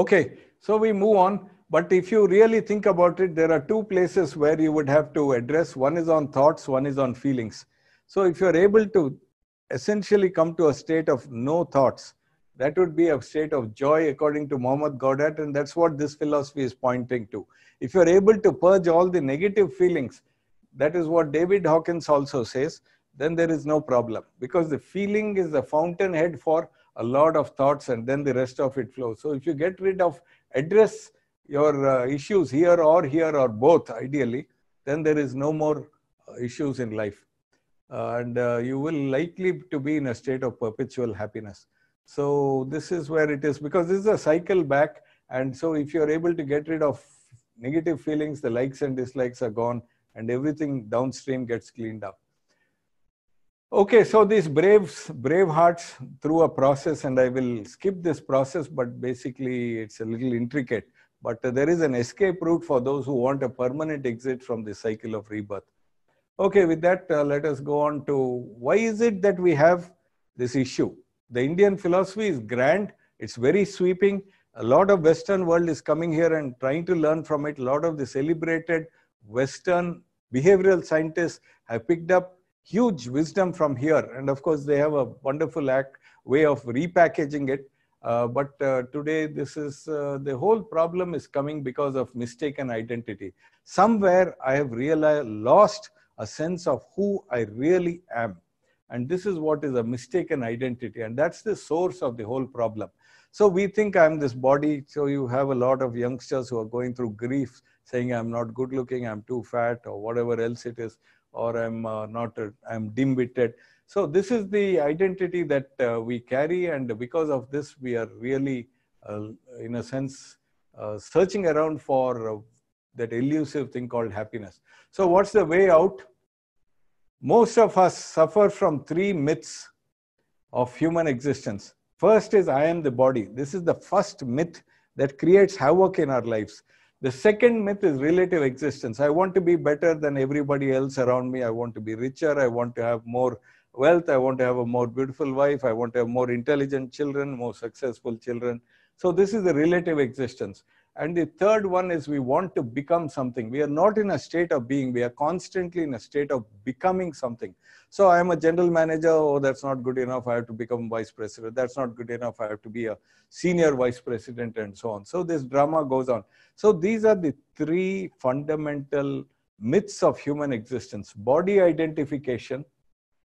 okay so we move on but if you really think about it, there are two places where you would have to address. One is on thoughts, one is on feelings. So if you're able to essentially come to a state of no thoughts, that would be a state of joy according to Mohammed godat and that's what this philosophy is pointing to. If you're able to purge all the negative feelings, that is what David Hawkins also says, then there is no problem because the feeling is the fountainhead for a lot of thoughts and then the rest of it flows. So if you get rid of, address your uh, issues here or here or both ideally, then there is no more uh, issues in life. Uh, and uh, you will likely to be in a state of perpetual happiness. So this is where it is because this is a cycle back. And so if you're able to get rid of negative feelings, the likes and dislikes are gone and everything downstream gets cleaned up. Okay, so these braves, brave hearts through a process, and I will skip this process, but basically it's a little intricate. But there is an escape route for those who want a permanent exit from the cycle of rebirth. Okay, with that, uh, let us go on to why is it that we have this issue? The Indian philosophy is grand, it's very sweeping. A lot of Western world is coming here and trying to learn from it. A lot of the celebrated Western behavioral scientists have picked up huge wisdom from here. And of course, they have a wonderful act, way of repackaging it. Uh, but uh, today, this is uh, the whole problem is coming because of mistaken identity. Somewhere I have realized, lost a sense of who I really am. And this is what is a mistaken identity. And that's the source of the whole problem. So we think I'm this body. So you have a lot of youngsters who are going through grief, saying I'm not good looking, I'm too fat, or whatever else it is, or I'm uh, not, I'm dim-witted. So this is the identity that uh, we carry, and because of this, we are really, uh, in a sense, uh, searching around for uh, that elusive thing called happiness. So what's the way out? Most of us suffer from three myths of human existence. First is I am the body. This is the first myth that creates havoc in our lives. The second myth is relative existence. I want to be better than everybody else around me. I want to be richer. I want to have more wealth. I want to have a more beautiful wife. I want to have more intelligent children, more successful children. So this is the relative existence. And the third one is we want to become something. We are not in a state of being. We are constantly in a state of becoming something. So I am a general manager. Oh, that's not good enough. I have to become vice president. That's not good enough. I have to be a senior vice president and so on. So this drama goes on. So these are the three fundamental myths of human existence. Body identification,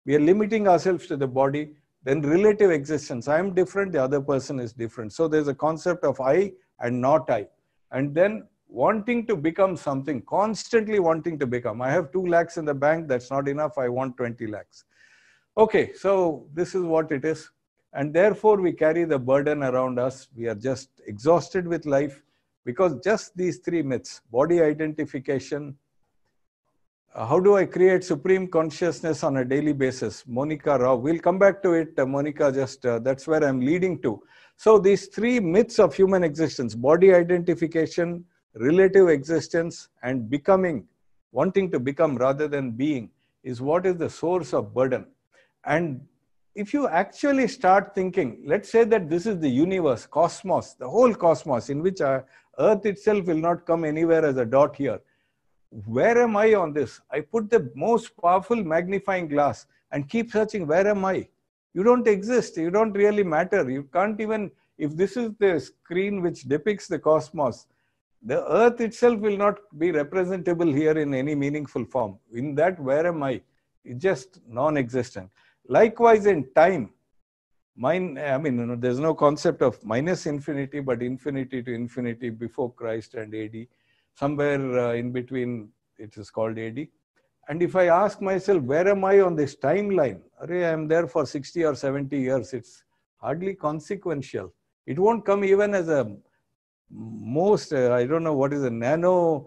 we are limiting ourselves to the body, then relative existence. I am different, the other person is different. So there's a concept of I and not I. And then wanting to become something, constantly wanting to become. I have 2 lakhs in the bank, that's not enough, I want 20 lakhs. Okay, so this is what it is. And therefore, we carry the burden around us. We are just exhausted with life because just these three myths body identification, uh, how do I create supreme consciousness on a daily basis? Monica Rao. We'll come back to it, uh, Monica. Just uh, that's where I'm leading to. So, these three myths of human existence body identification, relative existence, and becoming, wanting to become rather than being, is what is the source of burden. And if you actually start thinking, let's say that this is the universe, cosmos, the whole cosmos, in which uh, Earth itself will not come anywhere as a dot here where am I on this? I put the most powerful magnifying glass and keep searching, where am I? You don't exist. You don't really matter. You can't even, if this is the screen which depicts the cosmos, the earth itself will not be representable here in any meaningful form. In that, where am I? It's just non existent. Likewise, in time, mine, I mean, you know, there's no concept of minus infinity, but infinity to infinity before Christ and AD somewhere uh, in between it is called AD. And if I ask myself, where am I on this timeline? I am there for 60 or 70 years. It's hardly consequential. It won't come even as a most, uh, I don't know what is a nanometer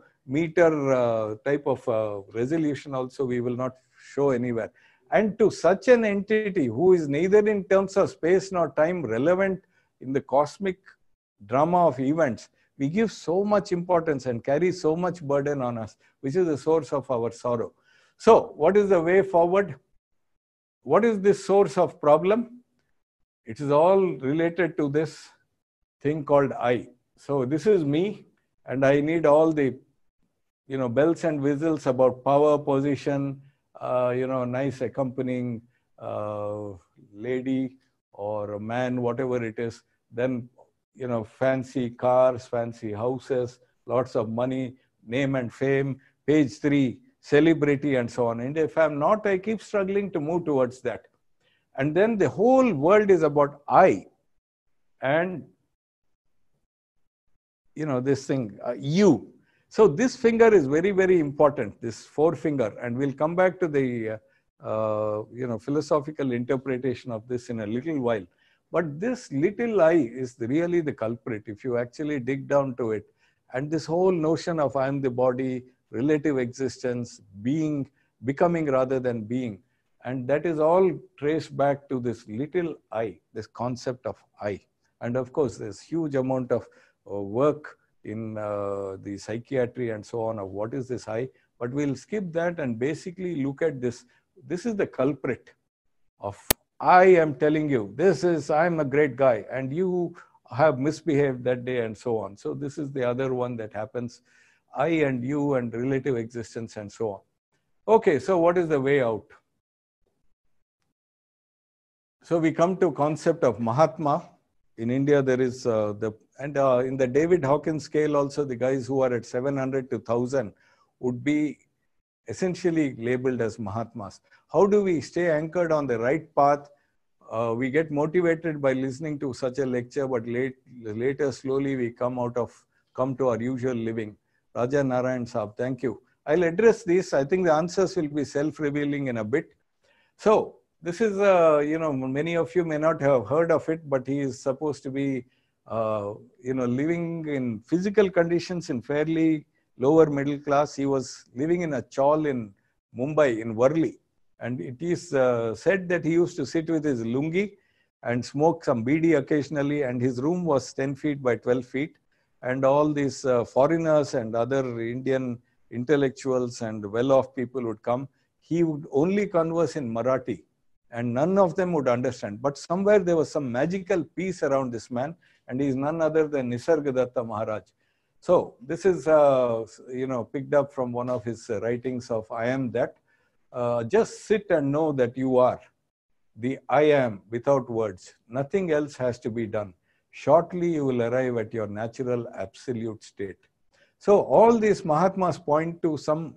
uh, type of uh, resolution also we will not show anywhere. And to such an entity who is neither in terms of space nor time relevant in the cosmic drama of events, we give so much importance and carry so much burden on us, which is the source of our sorrow. So, what is the way forward? What is this source of problem? It is all related to this thing called I. So, this is me, and I need all the you know bells and whistles about power position uh, you know nice accompanying uh, lady or a man whatever it is then you know, fancy cars, fancy houses, lots of money, name and fame. Page three, celebrity and so on. And if I'm not, I keep struggling to move towards that. And then the whole world is about I. And, you know, this thing, uh, you. So this finger is very, very important, this forefinger. And we'll come back to the, uh, uh, you know, philosophical interpretation of this in a little while. But this little I is really the culprit if you actually dig down to it. And this whole notion of I am the body, relative existence, being, becoming rather than being. And that is all traced back to this little I, this concept of I. And of course, there's huge amount of uh, work in uh, the psychiatry and so on of what is this I. But we'll skip that and basically look at this. This is the culprit of I am telling you, this is, I'm a great guy, and you have misbehaved that day, and so on. So, this is the other one that happens I and you and relative existence, and so on. Okay, so what is the way out? So, we come to concept of Mahatma. In India, there is uh, the, and uh, in the David Hawkins scale, also the guys who are at 700 to 1000 would be essentially labeled as Mahatmas. How do we stay anchored on the right path uh, we get motivated by listening to such a lecture, but late, later slowly we come out of, come to our usual living. Raja Narayan Saab, thank you. I'll address this. I think the answers will be self-revealing in a bit. So this is, uh, you know, many of you may not have heard of it, but he is supposed to be, uh, you know, living in physical conditions in fairly lower middle class. He was living in a chawl in Mumbai, in Worli and it is uh, said that he used to sit with his lungi and smoke some bidi occasionally. And his room was 10 feet by 12 feet. And all these uh, foreigners and other Indian intellectuals and well-off people would come. He would only converse in Marathi and none of them would understand. But somewhere there was some magical peace around this man, and he is none other than Nisargadatta Maharaj. So this is, uh, you know, picked up from one of his writings of I Am That. Uh, just sit and know that you are the I am without words. Nothing else has to be done. Shortly, you will arrive at your natural absolute state. So, all these Mahatmas point to some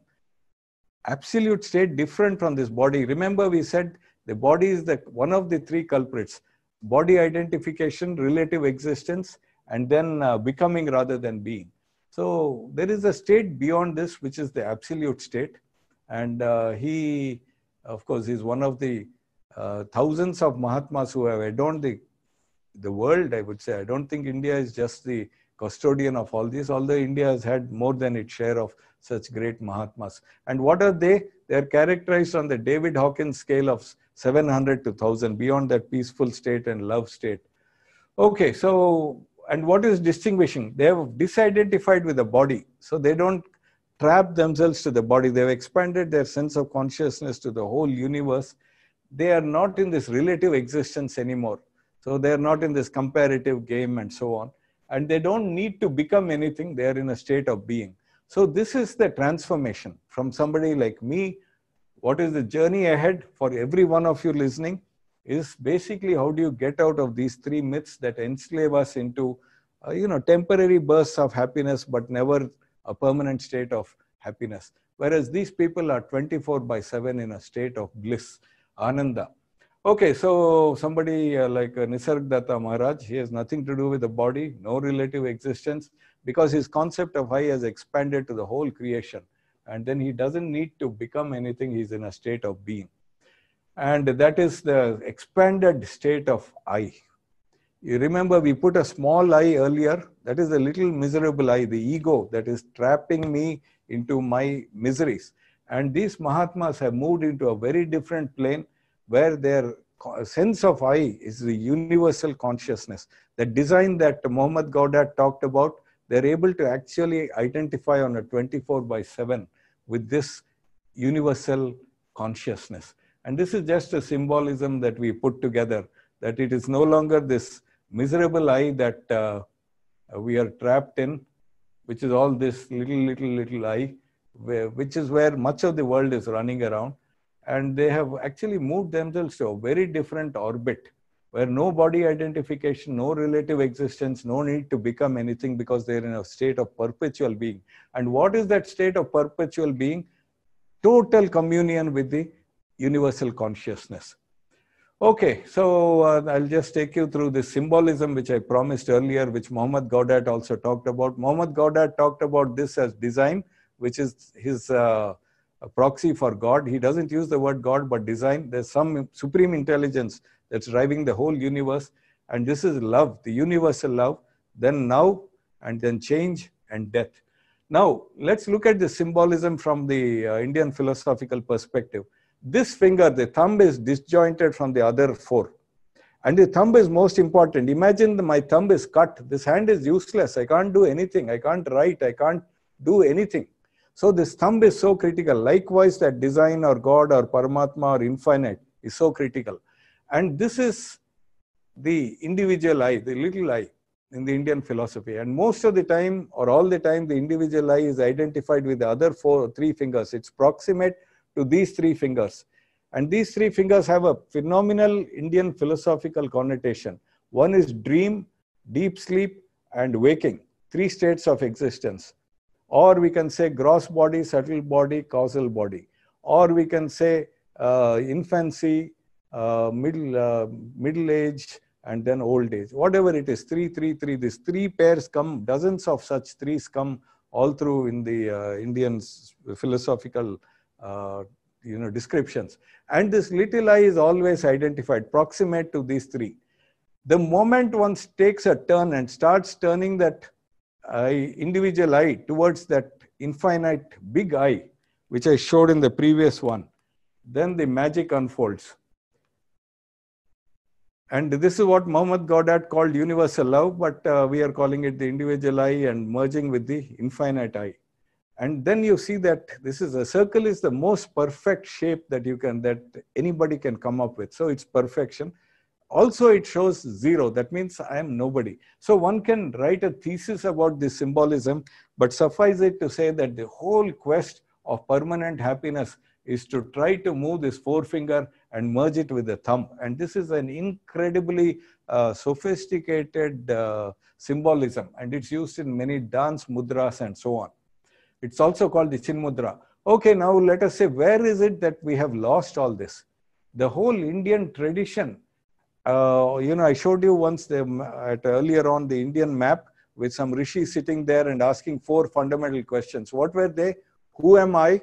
absolute state different from this body. Remember, we said the body is the, one of the three culprits body identification, relative existence, and then uh, becoming rather than being. So, there is a state beyond this, which is the absolute state and uh, he, of course, is one of the uh, thousands of Mahatmas who have adorned the, the world, I would say. I don't think India is just the custodian of all this, although India has had more than its share of such great Mahatmas. And what are they? They are characterized on the David Hawkins scale of 700 to 1000, beyond that peaceful state and love state. Okay, so, and what is distinguishing? They have disidentified with the body. So they don't trapped themselves to the body. They've expanded their sense of consciousness to the whole universe. They are not in this relative existence anymore. So they're not in this comparative game and so on. And they don't need to become anything. They are in a state of being. So this is the transformation from somebody like me. What is the journey ahead for every one of you listening is basically how do you get out of these three myths that enslave us into, uh, you know, temporary bursts of happiness, but never a permanent state of happiness. Whereas these people are 24 by 7 in a state of bliss, ananda. Okay, so somebody uh, like uh, Nisargadatta Maharaj, he has nothing to do with the body, no relative existence, because his concept of I has expanded to the whole creation. And then he doesn't need to become anything, he's in a state of being. And that is the expanded state of I. You remember we put a small I earlier. That is the little miserable I, the ego that is trapping me into my miseries. And these Mahatmas have moved into a very different plane where their sense of I is the universal consciousness. The design that Mohammed Gowda talked about, they're able to actually identify on a 24 by 7 with this universal consciousness. And this is just a symbolism that we put together that it is no longer this miserable I that uh, we are trapped in, which is all this little, little, little I, which is where much of the world is running around. And they have actually moved themselves to a very different orbit where no body identification, no relative existence, no need to become anything because they're in a state of perpetual being. And what is that state of perpetual being? Total communion with the universal consciousness. Okay, so uh, I'll just take you through this symbolism which I promised earlier, which Mohammed Gaudat also talked about. Mohammed Gaudat talked about this as design, which is his uh, proxy for God. He doesn't use the word God, but design. There's some supreme intelligence that's driving the whole universe. And this is love, the universal love. Then now, and then change and death. Now, let's look at the symbolism from the uh, Indian philosophical perspective. This finger, the thumb is disjointed from the other four. And the thumb is most important. Imagine my thumb is cut. This hand is useless. I can't do anything. I can't write. I can't do anything. So this thumb is so critical. Likewise, that design or God or Paramatma or infinite is so critical. And this is the individual eye, the little eye, in the Indian philosophy. And most of the time or all the time, the individual eye is identified with the other four or three fingers. It's proximate to these three fingers. And these three fingers have a phenomenal Indian philosophical connotation. One is dream, deep sleep, and waking, three states of existence. Or we can say gross body, subtle body, causal body. Or we can say uh, infancy, uh, middle, uh, middle age, and then old age. Whatever it is, three, three, three. These three pairs come, dozens of such threes come all through in the uh, Indian philosophical uh, you know, descriptions. And this little i is always identified, proximate to these three. The moment one takes a turn and starts turning that I, uh, individual I towards that infinite big I, which I showed in the previous one, then the magic unfolds. And this is what Muhammad Goddard called universal love, but uh, we are calling it the individual I and merging with the infinite I and then you see that this is a circle is the most perfect shape that you can that anybody can come up with so it's perfection also it shows zero that means i am nobody so one can write a thesis about this symbolism but suffice it to say that the whole quest of permanent happiness is to try to move this forefinger and merge it with the thumb and this is an incredibly uh, sophisticated uh, symbolism and it's used in many dance mudras and so on it's also called the Chinmudra. Okay, now let us say, where is it that we have lost all this? The whole Indian tradition, uh, you know, I showed you once the, at earlier on the Indian map with some rishi sitting there and asking four fundamental questions. What were they? Who am I?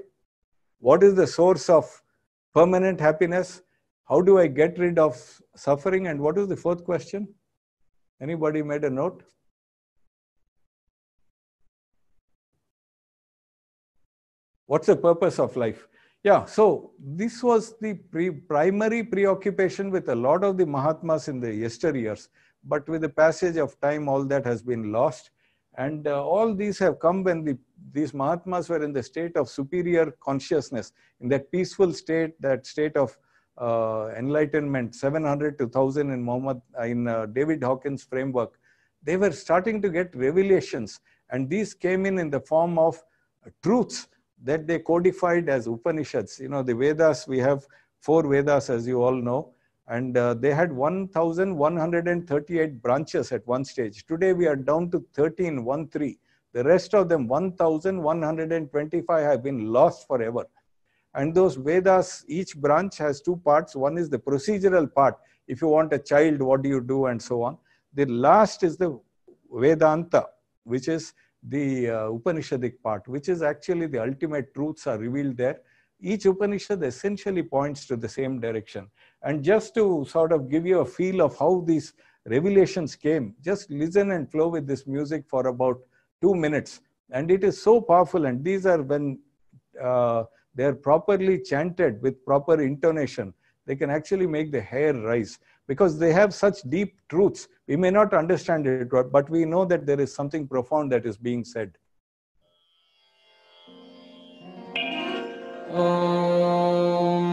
What is the source of permanent happiness? How do I get rid of suffering? And what is the fourth question? Anybody made a note? What's the purpose of life? Yeah, so this was the pre primary preoccupation with a lot of the Mahatmas in the yesteryears. But with the passage of time, all that has been lost. And uh, all these have come when the, these Mahatmas were in the state of superior consciousness, in that peaceful state, that state of uh, enlightenment, 700 to 1000 in, uh, in uh, David Hawkins' framework. They were starting to get revelations. And these came in in the form of truths that they codified as Upanishads. You know, the Vedas, we have four Vedas, as you all know, and uh, they had 1,138 branches at one stage. Today, we are down to 1313. 3. The rest of them, 1,125, have been lost forever. And those Vedas, each branch has two parts. One is the procedural part. If you want a child, what do you do, and so on. The last is the Vedanta, which is the uh, Upanishadic part, which is actually the ultimate truths are revealed there. Each Upanishad essentially points to the same direction. And just to sort of give you a feel of how these revelations came, just listen and flow with this music for about two minutes. And it is so powerful. And these are when uh, they're properly chanted with proper intonation, they can actually make the hair rise because they have such deep truths. We may not understand it, but we know that there is something profound that is being said. Um.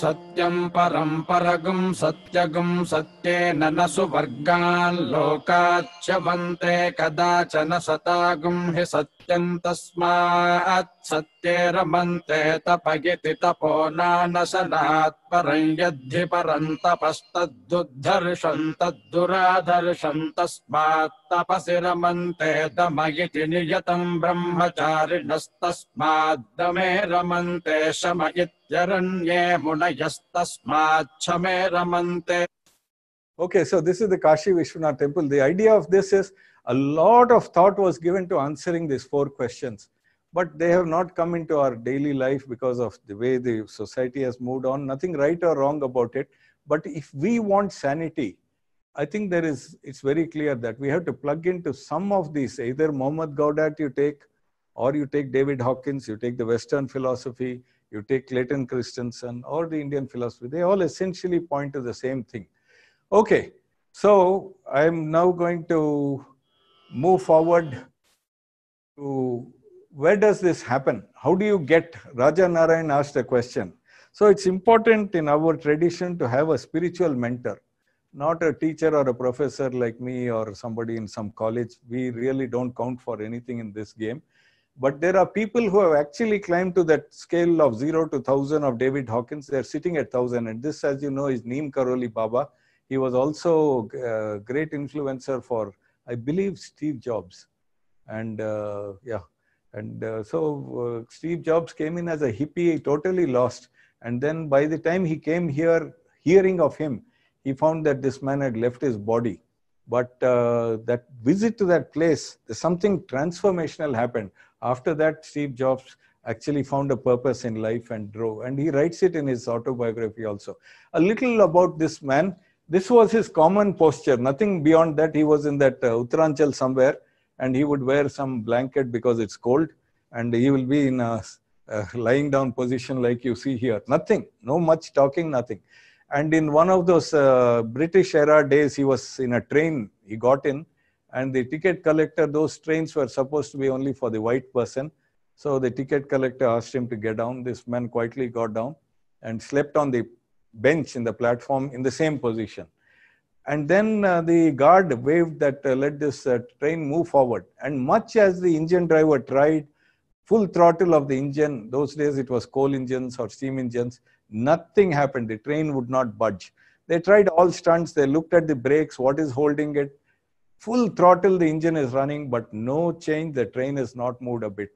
सत्यम् परम परगम् सत्यगम् सत्येन न सुवर्गाल्लोकाच्च वन्ते कदाचन सतागम् हि सत्य तस्मात् सत्ये रमन्ते तपगिति तपो नानसनात् परम् यद्धि परम् तपस्तद्दुद्धर्षम् तद्दुराधर्षम् तस्मात् तपसि रमन्ते दमयिति नियतम् ब्रह्मचारिणस्तस्माद्दमे रमन्ते Okay, so this is the Kashi Vishwanath temple. The idea of this is a lot of thought was given to answering these four questions, but they have not come into our daily life because of the way the society has moved on. Nothing right or wrong about it. But if we want sanity, I think there is, it's very clear that we have to plug into some of these, either Mohammed Gaudat you take, or you take David Hawkins, you take the Western philosophy, you take Clayton Christensen or the Indian philosophy, they all essentially point to the same thing. Okay, so I'm now going to move forward to where does this happen? How do you get, Raja Narayan asked a question. So it's important in our tradition to have a spiritual mentor, not a teacher or a professor like me or somebody in some college. We really don't count for anything in this game. But there are people who have actually climbed to that scale of zero to thousand of David Hawkins. They're sitting at thousand, and this, as you know, is Neem Karoli Baba. He was also a uh, great influencer for, I believe, Steve Jobs, and uh, yeah, and uh, so uh, Steve Jobs came in as a hippie, totally lost. And then by the time he came here, hearing of him, he found that this man had left his body. But uh, that visit to that place, something transformational happened. After that, Steve Jobs actually found a purpose in life and drove. And he writes it in his autobiography also. A little about this man. This was his common posture, nothing beyond that. He was in that uh, Uttaranchal somewhere and he would wear some blanket because it's cold and he will be in a, a lying down position like you see here. Nothing, no much talking, nothing. And in one of those uh, British era days, he was in a train. He got in and the ticket collector, those trains were supposed to be only for the white person. So the ticket collector asked him to get down. This man quietly got down and slept on the bench in the platform in the same position. And then uh, the guard waved that uh, let this uh, train move forward. And much as the engine driver tried full throttle of the engine, those days it was coal engines or steam engines, nothing happened. The train would not budge. They tried all stunts. They looked at the brakes, what is holding it full throttle the engine is running but no change the train is not moved a bit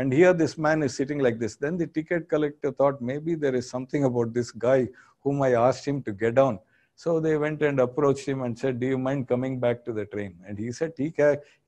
and here this man is sitting like this then the ticket collector thought maybe there is something about this guy whom i asked him to get down so they went and approached him and said do you mind coming back to the train and he said he,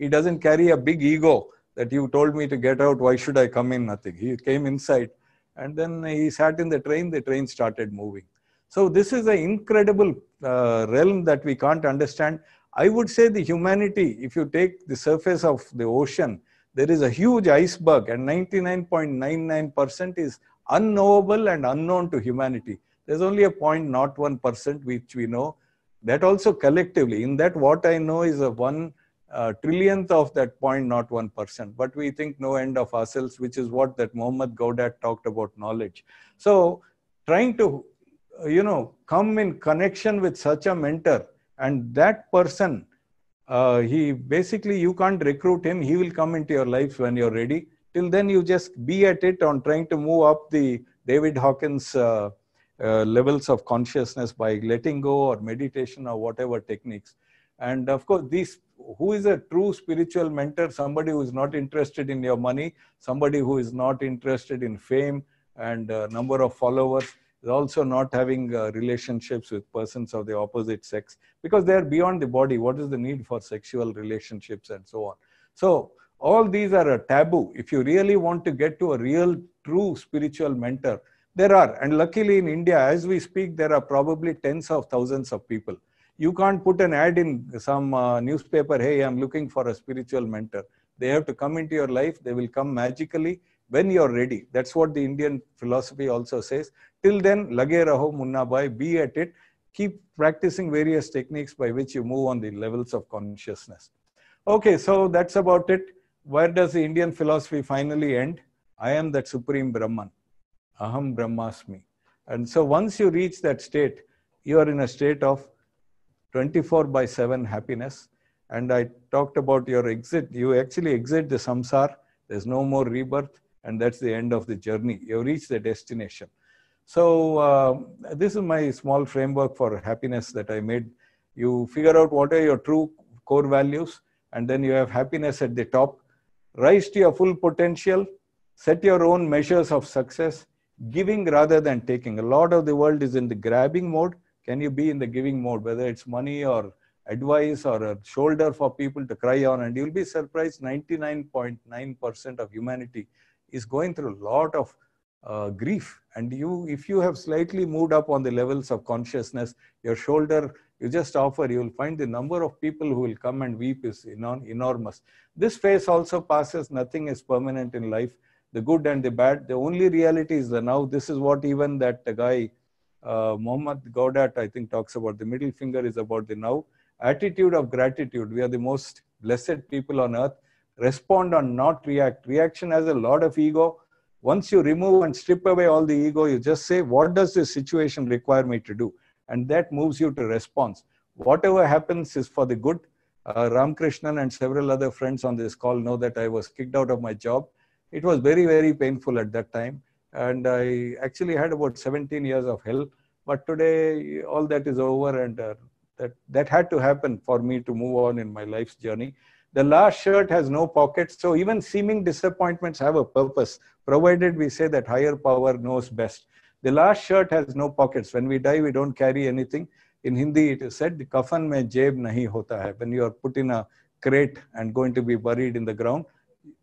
he doesn't carry a big ego that you told me to get out why should i come in nothing he came inside and then he sat in the train the train started moving so this is an incredible uh, realm that we can't understand I would say the humanity, if you take the surface of the ocean, there is a huge iceberg and 99.99% is unknowable and unknown to humanity. There's only a 0.01% which we know. That also collectively, in that what I know is a one uh, trillionth of that 0.01%. But we think no end of ourselves, which is what that Mohammed Gaudat talked about knowledge. So trying to, uh, you know, come in connection with such a mentor and that person uh, he basically you can't recruit him he will come into your life when you're ready till then you just be at it on trying to move up the david hawkins uh, uh, levels of consciousness by letting go or meditation or whatever techniques and of course these who is a true spiritual mentor somebody who is not interested in your money somebody who is not interested in fame and uh, number of followers is also not having uh, relationships with persons of the opposite sex because they are beyond the body. What is the need for sexual relationships and so on? So, all these are a taboo. If you really want to get to a real, true spiritual mentor, there are. And luckily in India, as we speak, there are probably tens of thousands of people. You can't put an ad in some uh, newspaper, hey, I'm looking for a spiritual mentor. They have to come into your life, they will come magically when you're ready. That's what the Indian philosophy also says. Till then, lage raho munna bhai, be at it. Keep practicing various techniques by which you move on the levels of consciousness. Okay, so that's about it. Where does the Indian philosophy finally end? I am that supreme Brahman. Aham Brahmasmi. And so once you reach that state, you are in a state of 24 by 7 happiness. And I talked about your exit. You actually exit the samsara. There's no more rebirth and that's the end of the journey. You reach the destination. So uh, this is my small framework for happiness that I made. You figure out what are your true core values, and then you have happiness at the top. Rise to your full potential. Set your own measures of success. Giving rather than taking. A lot of the world is in the grabbing mode. Can you be in the giving mode, whether it's money or advice or a shoulder for people to cry on? And you'll be surprised 99.9% percent of humanity is going through a lot of uh, grief and you if you have slightly moved up on the levels of consciousness your shoulder you just offer you will find the number of people who will come and weep is enormous this phase also passes nothing is permanent in life the good and the bad the only reality is the now this is what even that guy uh, Mohammed Gaudat, I think, talks about the middle finger is about the now attitude of gratitude. We are the most blessed people on earth respond or not react. Reaction has a lot of ego. Once you remove and strip away all the ego, you just say, What does this situation require me to do? And that moves you to response. Whatever happens is for the good. Uh, Ramkrishnan and several other friends on this call know that I was kicked out of my job. It was very, very painful at that time. And I actually had about 17 years of hell. But today, all that is over, and uh, that, that had to happen for me to move on in my life's journey. The last shirt has no pockets, so even seeming disappointments have a purpose, provided we say that higher power knows best. The last shirt has no pockets. When we die, we don't carry anything. In Hindi, it is said, kafan mein jeb nahi hota hai. When you are put in a crate and going to be buried in the ground,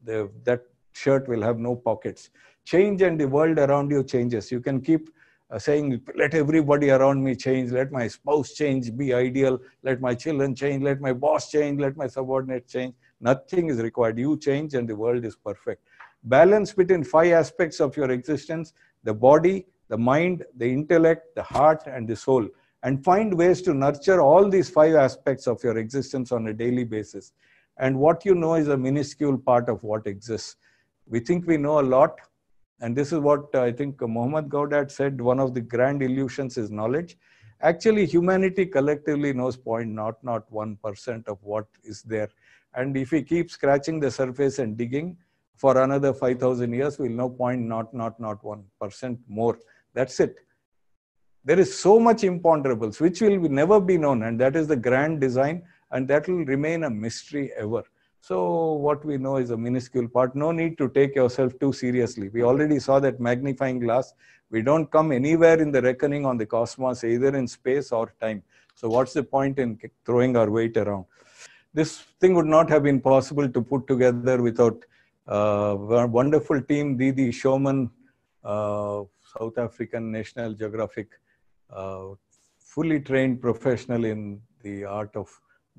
the, that shirt will have no pockets. Change and the world around you changes. You can keep uh, saying, let everybody around me change, let my spouse change, be ideal, let my children change, let my boss change, let my subordinate change. Nothing is required. You change and the world is perfect. Balance between five aspects of your existence the body, the mind, the intellect, the heart, and the soul. And find ways to nurture all these five aspects of your existence on a daily basis. And what you know is a minuscule part of what exists. We think we know a lot, and this is what uh, I think Mohammed Gaudat said one of the grand illusions is knowledge. Actually, humanity collectively knows point not not one percent of what is there. And if we keep scratching the surface and digging for another 5,000 years, we'll know point not not one percent more. That's it. There is so much imponderables which will never be known, and that is the grand design, and that will remain a mystery ever. So what we know is a minuscule part. No need to take yourself too seriously. We already saw that magnifying glass. We don't come anywhere in the reckoning on the cosmos, either in space or time. So what's the point in throwing our weight around? This thing would not have been possible to put together without a uh, our wonderful team, Didi Showman, uh, South African National Geographic, uh, fully trained professional in the art of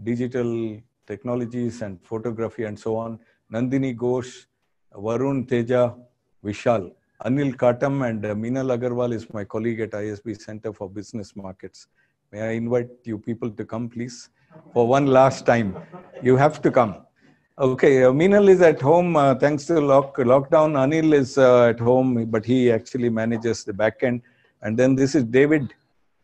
digital technologies and photography and so on. Nandini Ghosh, Varun Teja, Vishal. Anil Katam and uh, Meenal Agarwal is my colleague at ISB Center for Business Markets. May I invite you people to come, please? For one last time. You have to come. Okay, uh, Meenal is at home uh, thanks to lock, lockdown. Anil is uh, at home, but he actually manages the back end. And then this is David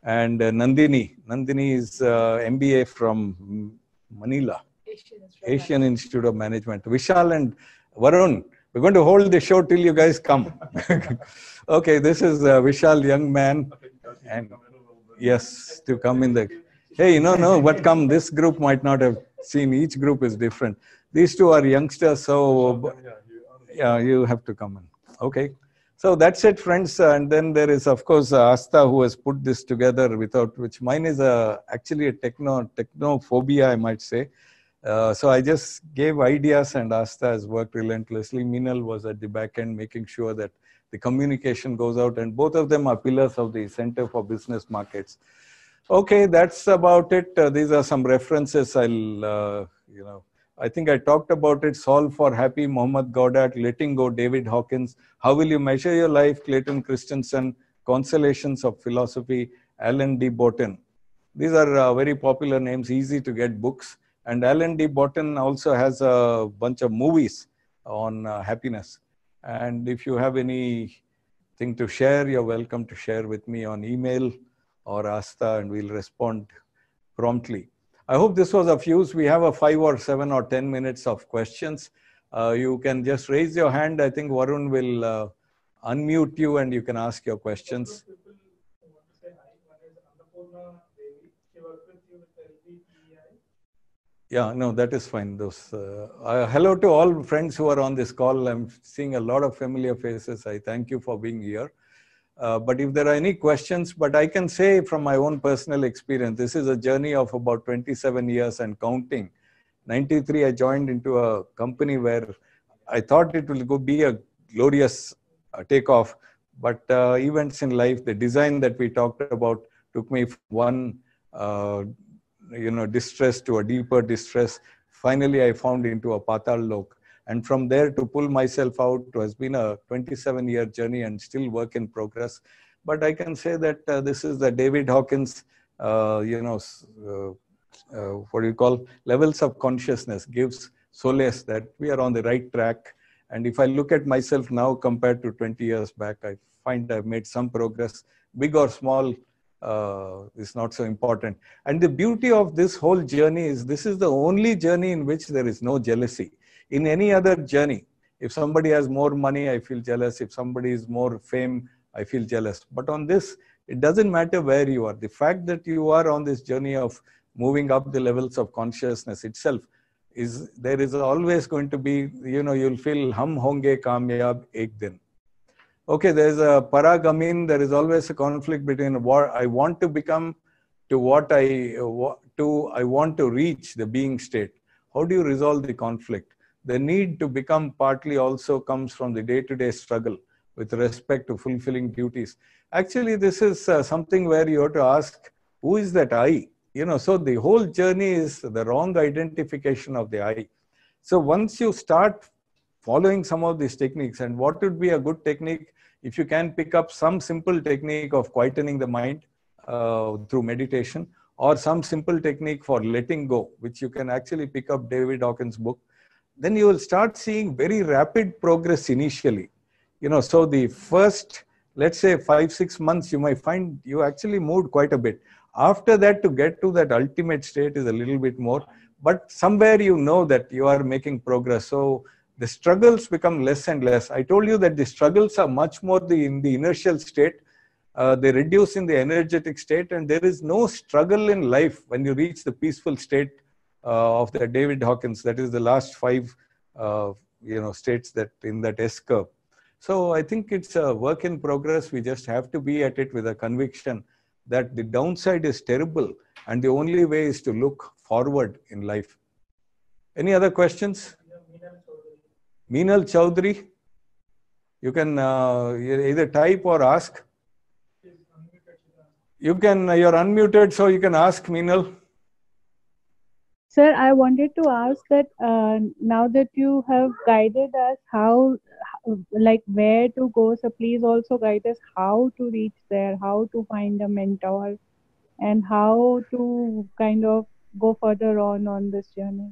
and uh, Nandini. Nandini is uh, MBA from Manila. Asian Institute, Asian Institute of Management. Vishal and Varun, we're going to hold the show till you guys come. okay, this is uh, Vishal, young man. And yes, to come in the. Hey, no, no, but come, this group might not have seen. Each group is different. These two are youngsters, so yeah, uh, you have to come in. Okay. So that's it, friends. Uh, and then there is, of course, uh, Asta who has put this together. Without which, mine is a, actually a techno technophobia, I might say. Uh, so I just gave ideas, and Asta has worked relentlessly. Minal was at the back end making sure that the communication goes out, and both of them are pillars of the Center for Business Markets. Okay, that's about it. Uh, these are some references. I'll, uh, you know, I think I talked about it. Solve for Happy, Mohammed Goddard, Letting Go, David Hawkins. How will you measure your life? Clayton Christensen, Consolations of Philosophy, Alan D. Borton. These are uh, very popular names, easy to get books. And Alan D. Borton also has a bunch of movies on uh, happiness. And if you have anything to share, you're welcome to share with me on email or Asta, and we'll respond promptly. I hope this was of use. We have a five or seven or 10 minutes of questions. Uh, you can just raise your hand. I think Varun will uh, unmute you and you can ask your questions. Yeah, no, that is fine. Those uh, uh, hello to all friends who are on this call. I'm seeing a lot of familiar faces. I thank you for being here. Uh, but if there are any questions, but I can say from my own personal experience, this is a journey of about 27 years and counting. 93, I joined into a company where I thought it will go be a glorious uh, takeoff, but uh, events in life, the design that we talked about took me from one uh, you know, distress to a deeper distress. Finally, I found into a Patal Lok. And from there to pull myself out it has been a 27 year journey and still work in progress. But I can say that uh, this is the David Hawkins, uh, you know, uh, uh, what do you call levels of consciousness gives solace that we are on the right track. And if I look at myself now compared to 20 years back, I find I've made some progress, big or small, uh, is not so important. And the beauty of this whole journey is this is the only journey in which there is no jealousy. In any other journey, if somebody has more money, I feel jealous. If somebody is more fame, I feel jealous. But on this, it doesn't matter where you are. The fact that you are on this journey of moving up the levels of consciousness itself is there is always going to be, you know, you'll feel hum honge kamyab ek din okay, there's a paragamin, there is always a conflict between what I want to become to what I, what, to I want to reach the being state. How do you resolve the conflict? The need to become partly also comes from the day-to-day struggle with respect to fulfilling duties. Actually, this is uh, something where you have to ask, who is that I? You know, so the whole journey is the wrong identification of the I. So once you start following some of these techniques and what would be a good technique if you can pick up some simple technique of quietening the mind uh, through meditation or some simple technique for letting go which you can actually pick up david hawkins book then you will start seeing very rapid progress initially you know so the first let's say 5 6 months you might find you actually moved quite a bit after that to get to that ultimate state is a little bit more but somewhere you know that you are making progress so the struggles become less and less. I told you that the struggles are much more the, in the inertial state. Uh, they reduce in the energetic state, and there is no struggle in life when you reach the peaceful state uh, of the David Hawkins. That is the last five, uh, you know, states that in that S curve. So I think it's a work in progress. We just have to be at it with a conviction that the downside is terrible, and the only way is to look forward in life. Any other questions? Meenal Chowdhury, you can uh, either type or ask. You can, uh, you're unmuted, so you can ask Meenal. Sir, I wanted to ask that uh, now that you have guided us how, like where to go, so please also guide us how to reach there, how to find a mentor, and how to kind of go further on on this journey.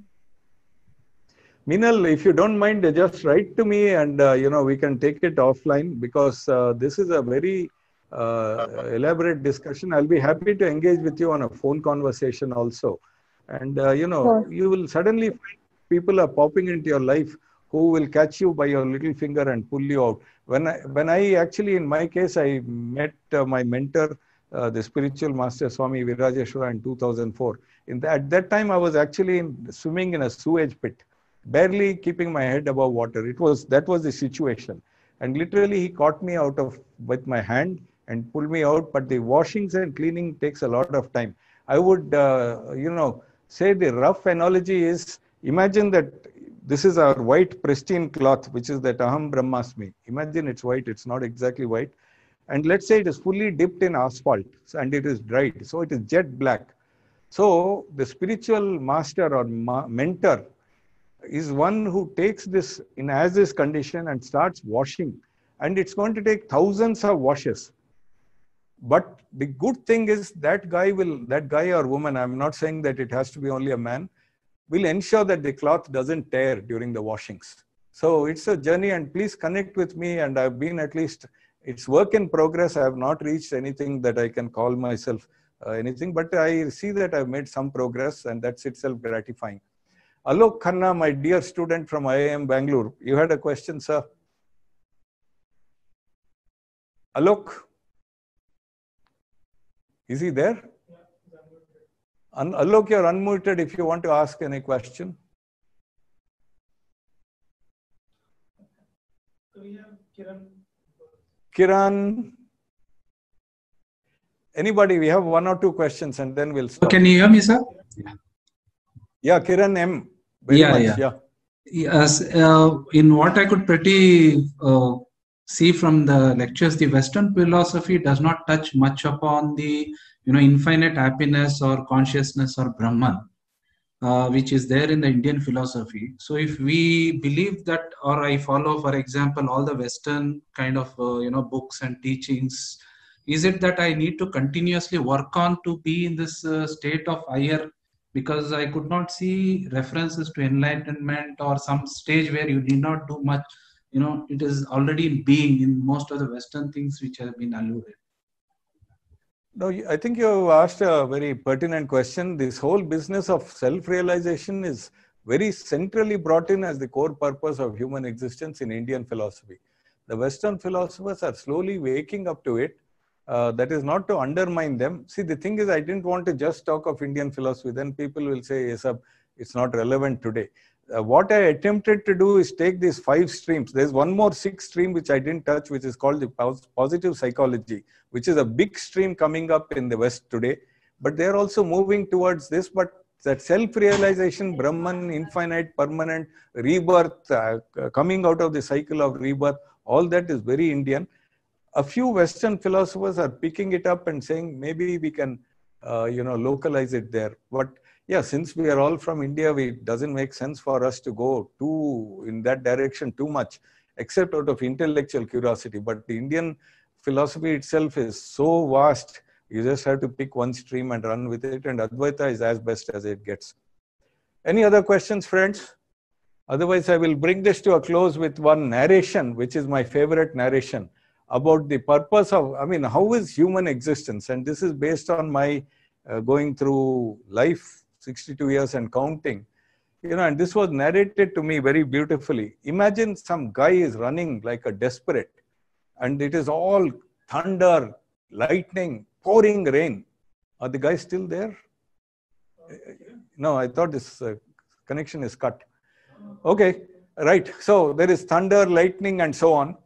Minal, if you don't mind, just write to me and, uh, you know, we can take it offline because uh, this is a very uh, elaborate discussion. I'll be happy to engage with you on a phone conversation also. And, uh, you know, sure. you will suddenly find people are popping into your life who will catch you by your little finger and pull you out. When I, when I actually, in my case, I met uh, my mentor, uh, the spiritual master Swami Virajeshwara in 2004. In the, at that time, I was actually in, swimming in a sewage pit barely keeping my head above water. It was that was the situation, and literally he caught me out of with my hand and pulled me out. But the washings and cleaning takes a lot of time. I would, uh, you know, say the rough analogy is imagine that this is our white pristine cloth, which is that aham brahmasmi. Imagine it's white. It's not exactly white. And let's say it is fully dipped in asphalt and it is dried. So it is jet black. So the spiritual master or ma mentor is one who takes this in as is condition and starts washing. And it's going to take thousands of washes. But the good thing is that guy will, that guy or woman, I'm not saying that it has to be only a man, will ensure that the cloth doesn't tear during the washings. So it's a journey and please connect with me. And I've been at least, it's work in progress. I have not reached anything that I can call myself uh, anything, but I see that I've made some progress and that's itself gratifying. Alok Khanna, my dear student from IIM Bangalore, you had a question, sir? Alok? Is he there? Un Alok, you're unmuted if you want to ask any question. So we have Kiran. Kiran. Anybody, we have one or two questions and then we'll stop. Can you hear me, sir? Yeah. Yeah, Kiran M. yeah, much, yeah. yeah. Yes, uh, in what I could pretty uh, see from the lectures, the Western philosophy does not touch much upon the you know infinite happiness or consciousness or Brahman, uh, which is there in the Indian philosophy. So if we believe that, or I follow, for example, all the Western kind of uh, you know books and teachings, is it that I need to continuously work on to be in this uh, state of higher because I could not see references to enlightenment or some stage where you need not do much. You know, it is already in being in most of the Western things which have been alluded. No, I think you have asked a very pertinent question. This whole business of self realization is very centrally brought in as the core purpose of human existence in Indian philosophy. The Western philosophers are slowly waking up to it uh, that is not to undermine them. See, the thing is, I didn't want to just talk of Indian philosophy. Then people will say, yes, it's not relevant today. Uh, what I attempted to do is take these five streams. There's one more sixth stream which I didn't touch, which is called the positive psychology, which is a big stream coming up in the West today. But they're also moving towards this. But that self-realization, Brahman, infinite, permanent, rebirth, uh, coming out of the cycle of rebirth, all that is very Indian a few Western philosophers are picking it up and saying maybe we can, uh, you know, localize it there. But yeah, since we are all from India, we, it doesn't make sense for us to go too in that direction too much, except out of intellectual curiosity. But the Indian philosophy itself is so vast. You just have to pick one stream and run with it. And Advaita is as best as it gets. Any other questions, friends? Otherwise, I will bring this to a close with one narration, which is my favorite narration about the purpose of, I mean, how is human existence? And this is based on my uh, going through life, 62 years and counting. You know, and this was narrated to me very beautifully. Imagine some guy is running like a desperate, and it is all thunder, lightning, pouring rain. Are the guys still there? Uh, no, I thought this uh, connection is cut. Okay, right. So there is thunder, lightning, and so on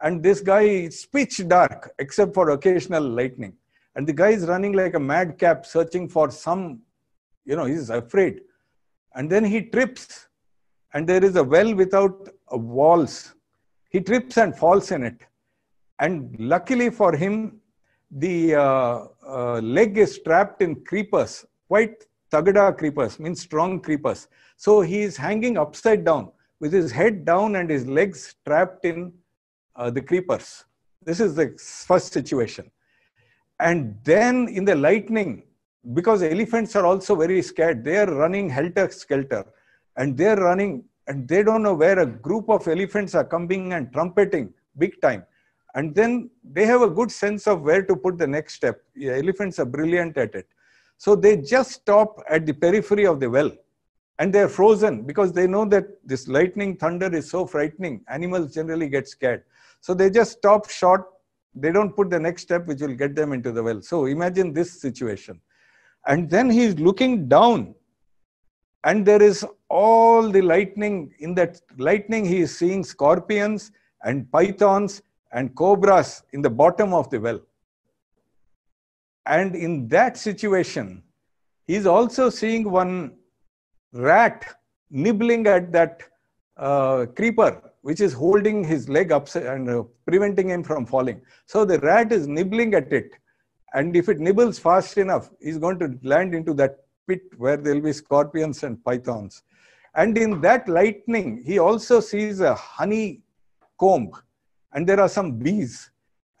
and this guy is pitch dark, except for occasional lightning. And the guy is running like a madcap, searching for some, you know, he's afraid. And then he trips, and there is a well without uh, walls. He trips and falls in it. And luckily for him, the uh, uh, leg is trapped in creepers, quite tagada creepers, means strong creepers. So he is hanging upside down with his head down and his legs trapped in uh, the creepers. This is the first situation. And then in the lightning, because elephants are also very scared, they are running helter skelter and they're running and they don't know where a group of elephants are coming and trumpeting big time. And then they have a good sense of where to put the next step. Yeah, elephants are brilliant at it. So they just stop at the periphery of the well and they're frozen because they know that this lightning thunder is so frightening. Animals generally get scared. So they just stop short. They don't put the next step which will get them into the well. So imagine this situation. And then he's looking down and there is all the lightning. In that lightning, he is seeing scorpions and pythons and cobras in the bottom of the well. And in that situation, he's also seeing one rat nibbling at that uh, creeper which is holding his leg up and uh, preventing him from falling. So the rat is nibbling at it. And if it nibbles fast enough, he's going to land into that pit where there'll be scorpions and pythons. And in that lightning, he also sees a honey comb. And there are some bees.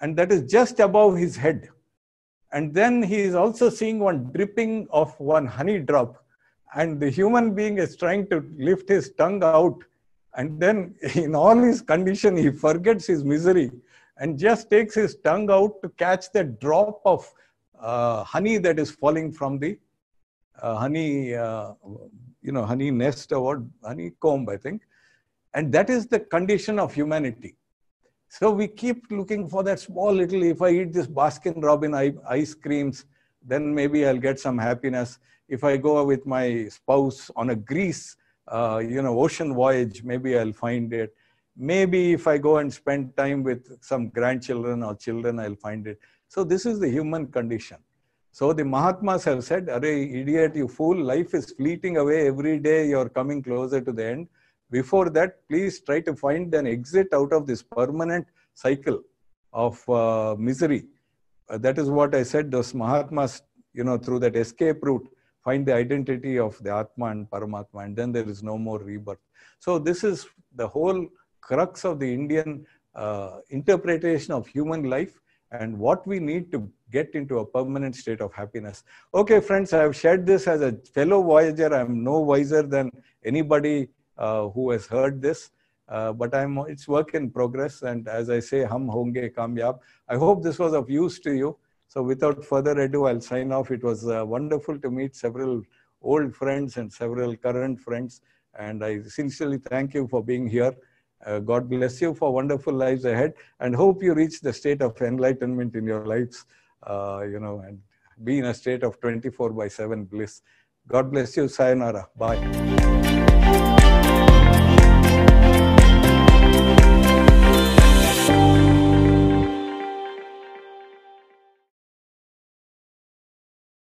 And that is just above his head. And then he is also seeing one dripping of one honey drop. And the human being is trying to lift his tongue out and then in all his condition, he forgets his misery and just takes his tongue out to catch the drop of uh, honey that is falling from the uh, honey, uh, you know, honey nest or what, honey comb, I think. And that is the condition of humanity. So we keep looking for that small little, if I eat this Baskin Robin ice creams, then maybe I'll get some happiness. If I go with my spouse on a Greece uh, you know, ocean voyage, maybe I'll find it. Maybe if I go and spend time with some grandchildren or children, I'll find it. So this is the human condition. So the Mahatmas have said, Are idiot, you fool, life is fleeting away every day, you're coming closer to the end. Before that, please try to find an exit out of this permanent cycle of uh, misery. Uh, that is what I said, those Mahatmas, you know, through that escape route, find the identity of the Atma and Paramatma, and then there is no more rebirth. So, this is the whole crux of the Indian uh, interpretation of human life and what we need to get into a permanent state of happiness. Okay, friends, I have shared this as a fellow voyager. I am no wiser than anybody uh, who has heard this. Uh, but I'm, it's work in progress. And as I say, hum honge kamyab. I hope this was of use to you. So without further ado, I'll sign off. It was uh, wonderful to meet several old friends and several current friends. And I sincerely thank you for being here. Uh, God bless you for wonderful lives ahead and hope you reach the state of enlightenment in your lives, uh, you know, and be in a state of 24 by 7 bliss. God bless you. Sayonara. Bye.